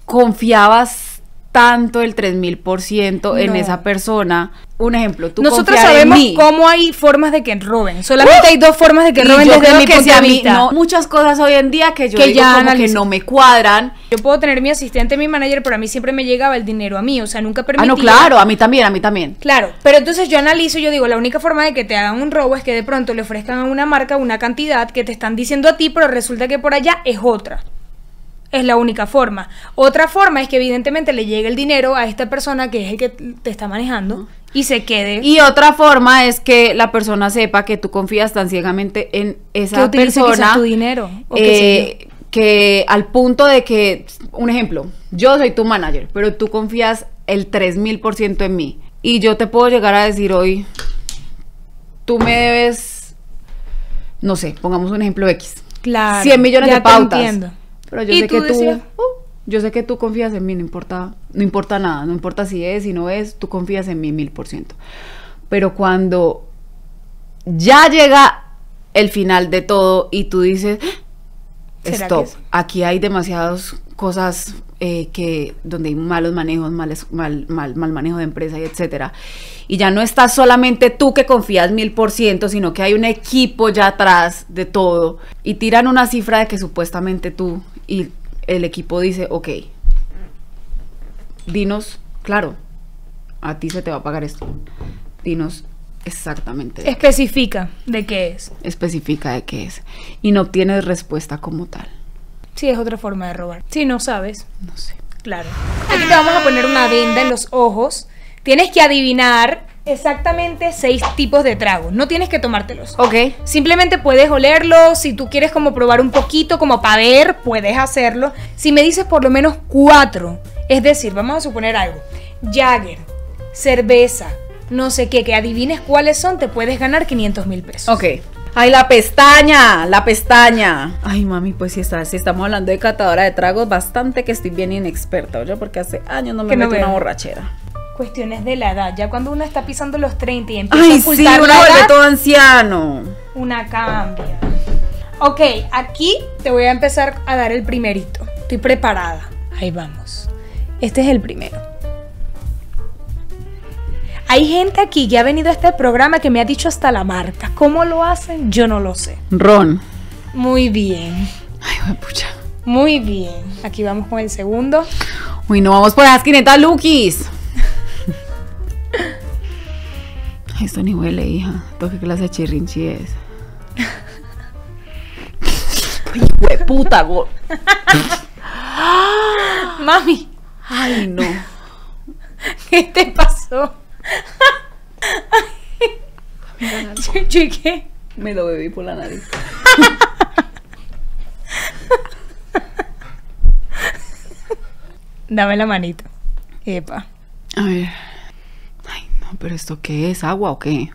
confiabas tanto el 3000% en esa persona. Un ejemplo, tú Nosotros sabemos mí. cómo hay formas de que roben. Solamente ¡Uh! hay dos formas de que roben desde que punto de muchas cosas hoy en día que yo que ya que no me cuadran. Yo puedo tener mi asistente, mi manager, pero a mí siempre me llegaba el dinero a mí, o sea, nunca permitía. Ah, no, claro, a mí también, a mí también. Claro, pero entonces yo analizo, yo digo, la única forma de que te hagan un robo es que de pronto le ofrezcan a una marca una cantidad que te están diciendo a ti, pero resulta que por allá es otra. Es la única forma. Otra forma es que evidentemente le llegue el dinero a esta persona que es el que te está manejando y se quede. Y otra forma es que la persona sepa que tú confías tan ciegamente en esa que persona. tu dinero. Eh, que al punto de que, un ejemplo, yo soy tu manager, pero tú confías el 3000% en mí. Y yo te puedo llegar a decir hoy, tú me debes, no sé, pongamos un ejemplo X. Claro. 100 millones de pautas. Pero yo sé que tú, uh". yo sé que tú confías en mí, no importa, no importa nada, no importa si es, si no es, tú confías en mí mil por ciento. Pero cuando ya llega el final de todo y tú dices, ah, stop, aquí hay demasiadas cosas eh, que donde hay malos manejos, mal, mal, mal, manejo de empresa y etcétera. Y ya no estás solamente tú que confías mil por ciento, sino que hay un equipo ya atrás de todo. Y tiran una cifra de que supuestamente tú y el equipo dice, ok, dinos, claro, a ti se te va a pagar esto. Dinos exactamente. Especifica de qué es. Especifica de qué es. Y no obtienes respuesta como tal. Sí, es otra forma de robar. Si no sabes. No sé. Claro. Aquí te vamos a poner una venda en los ojos. Tienes que adivinar exactamente seis tipos de tragos. No tienes que tomártelos. Ok. Simplemente puedes olerlos, Si tú quieres como probar un poquito, como para ver, puedes hacerlo. Si me dices por lo menos cuatro, es decir, vamos a suponer algo. Jagger, cerveza, no sé qué, que adivines cuáles son, te puedes ganar 500 mil pesos. Ok. Ay, la pestaña, la pestaña. Ay, mami, pues si, si estamos hablando de catadora de tragos, bastante que estoy bien inexperta, oye, porque hace años no me que meto una borrachera cuestiones de la edad. Ya cuando uno está pisando los 30 y empieza a ocultar sí, todo anciano. Una cambia. Ok, aquí te voy a empezar a dar el primerito. Estoy preparada. Ahí vamos. Este es el primero. Hay gente aquí que ha venido a este programa que me ha dicho hasta la marca. ¿Cómo lo hacen? Yo no lo sé. Ron. Muy bien. Ay, pucha. Muy bien. Aquí vamos con el segundo. Uy, no vamos por la esquineta Lukis. Esto ni huele, hija. ¿Tú qué clase de chirrinchi es? Hijo de puta, go. Mami. Ay, no. ¿Qué te pasó? qué? Me lo bebí por la nariz. Dame la manito. Epa. A ver. ¿pero esto qué es? ¿Agua o qué?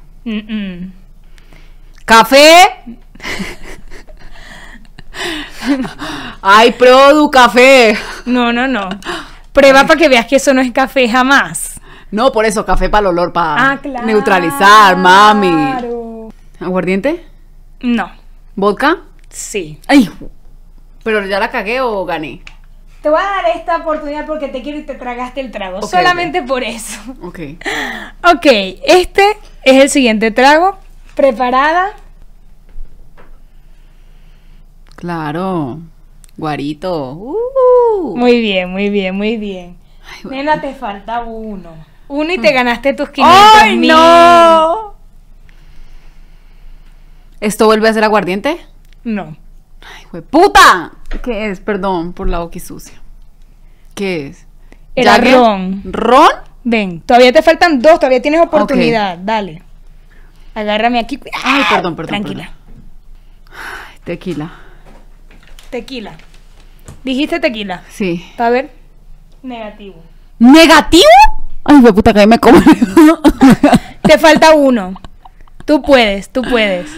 ¿Café? ¡Ay, produ, café! No, no, no. Prueba para que veas que eso no es café jamás. No, por eso, café para el olor, para ah, neutralizar, mami. ¿Aguardiente? No. ¿Vodka? Sí. Ay, pero ya la cagué o gané te voy a dar esta oportunidad porque te quiero y te tragaste el trago. solamente por eso. Ok. Ok, este es el siguiente trago. ¿Preparada? Claro. Guarito. Uh-huh. Muy bien, muy bien, muy bien. Nena, te falta uno. Uno y te hmm. ganaste tus 500 ¡Ay, no! ¿Esto vuelve a ser aguardiente? No. Ay, güey, puta. ¿Qué es? Perdón por la boqui sucia. ¿Qué es? El ron. ¿Ron? Ven, todavía te faltan dos, todavía tienes oportunidad. Dale. Agárrame aquí. Ay, ah, perdón, perdón. Tranquila. Ay, tequila. Tequila. Dijiste tequila. Sí. A ver. Negativo. ¿Negativo? Ay, me puta que me como. te falta uno. Tú puedes, tú puedes.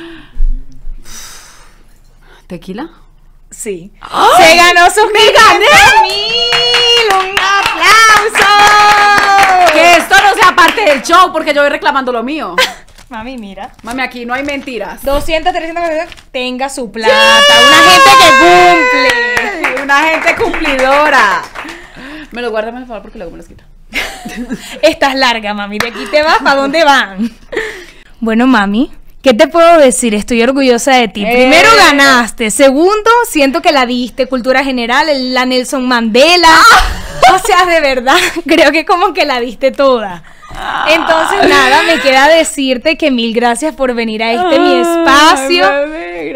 ¿Tequila? Sí. Se ganó sus ¡Me gané! mil. ¡Un aplauso! Que esto no sea parte del show porque yo voy reclamando lo mío. Mami, mira. Mami, aquí no hay mentiras. 200, 300 tenga su plata. Una gente que cumple. Una gente cumplidora. Me lo me por favor, porque luego me los quito. Estás larga, mami. De aquí te vas, ¿para dónde van? Bueno, mami, ¿Qué te puedo decir? Estoy orgullosa de ti. Primero eh. ganaste. Segundo, siento que la diste. Cultura general, la Nelson Mandela. Ah. O sea, de verdad, creo que como que la diste toda. Entonces, nada, me queda decirte que mil gracias por venir a este mi espacio.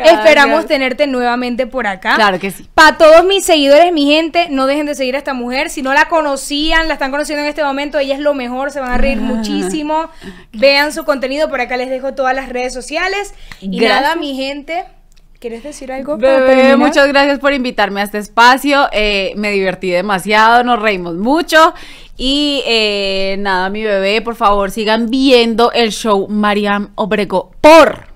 Esperamos tenerte nuevamente por acá. Claro que sí. Para todos mis seguidores, mi gente, no dejen de seguir a esta mujer. Si no la conocían, la están conociendo en este momento, ella es lo mejor, se van a reír ah, muchísimo. Vean su contenido, por acá les dejo todas las redes sociales. Y nada, mi gente. ¿Quieres decir algo? muchas gracias por invitarme a este espacio. Eh, me divertí demasiado, nos reímos mucho y eh, nada, mi bebé, por favor, sigan viendo el show Mariam Obregón. Por.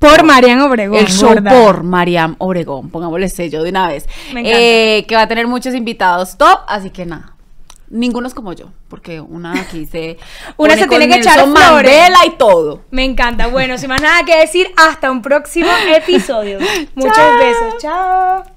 Por Mariam Obregón. El show por Mariam Obregón. Pongámosle sello de una vez. Eh, que va a tener muchos invitados top, así que nada. Ninguno es como yo, porque una aquí se. una se tiene que echar Mandela y todo. Me encanta. Bueno, sin más nada que decir, hasta un próximo episodio. Muchos besos. Chao.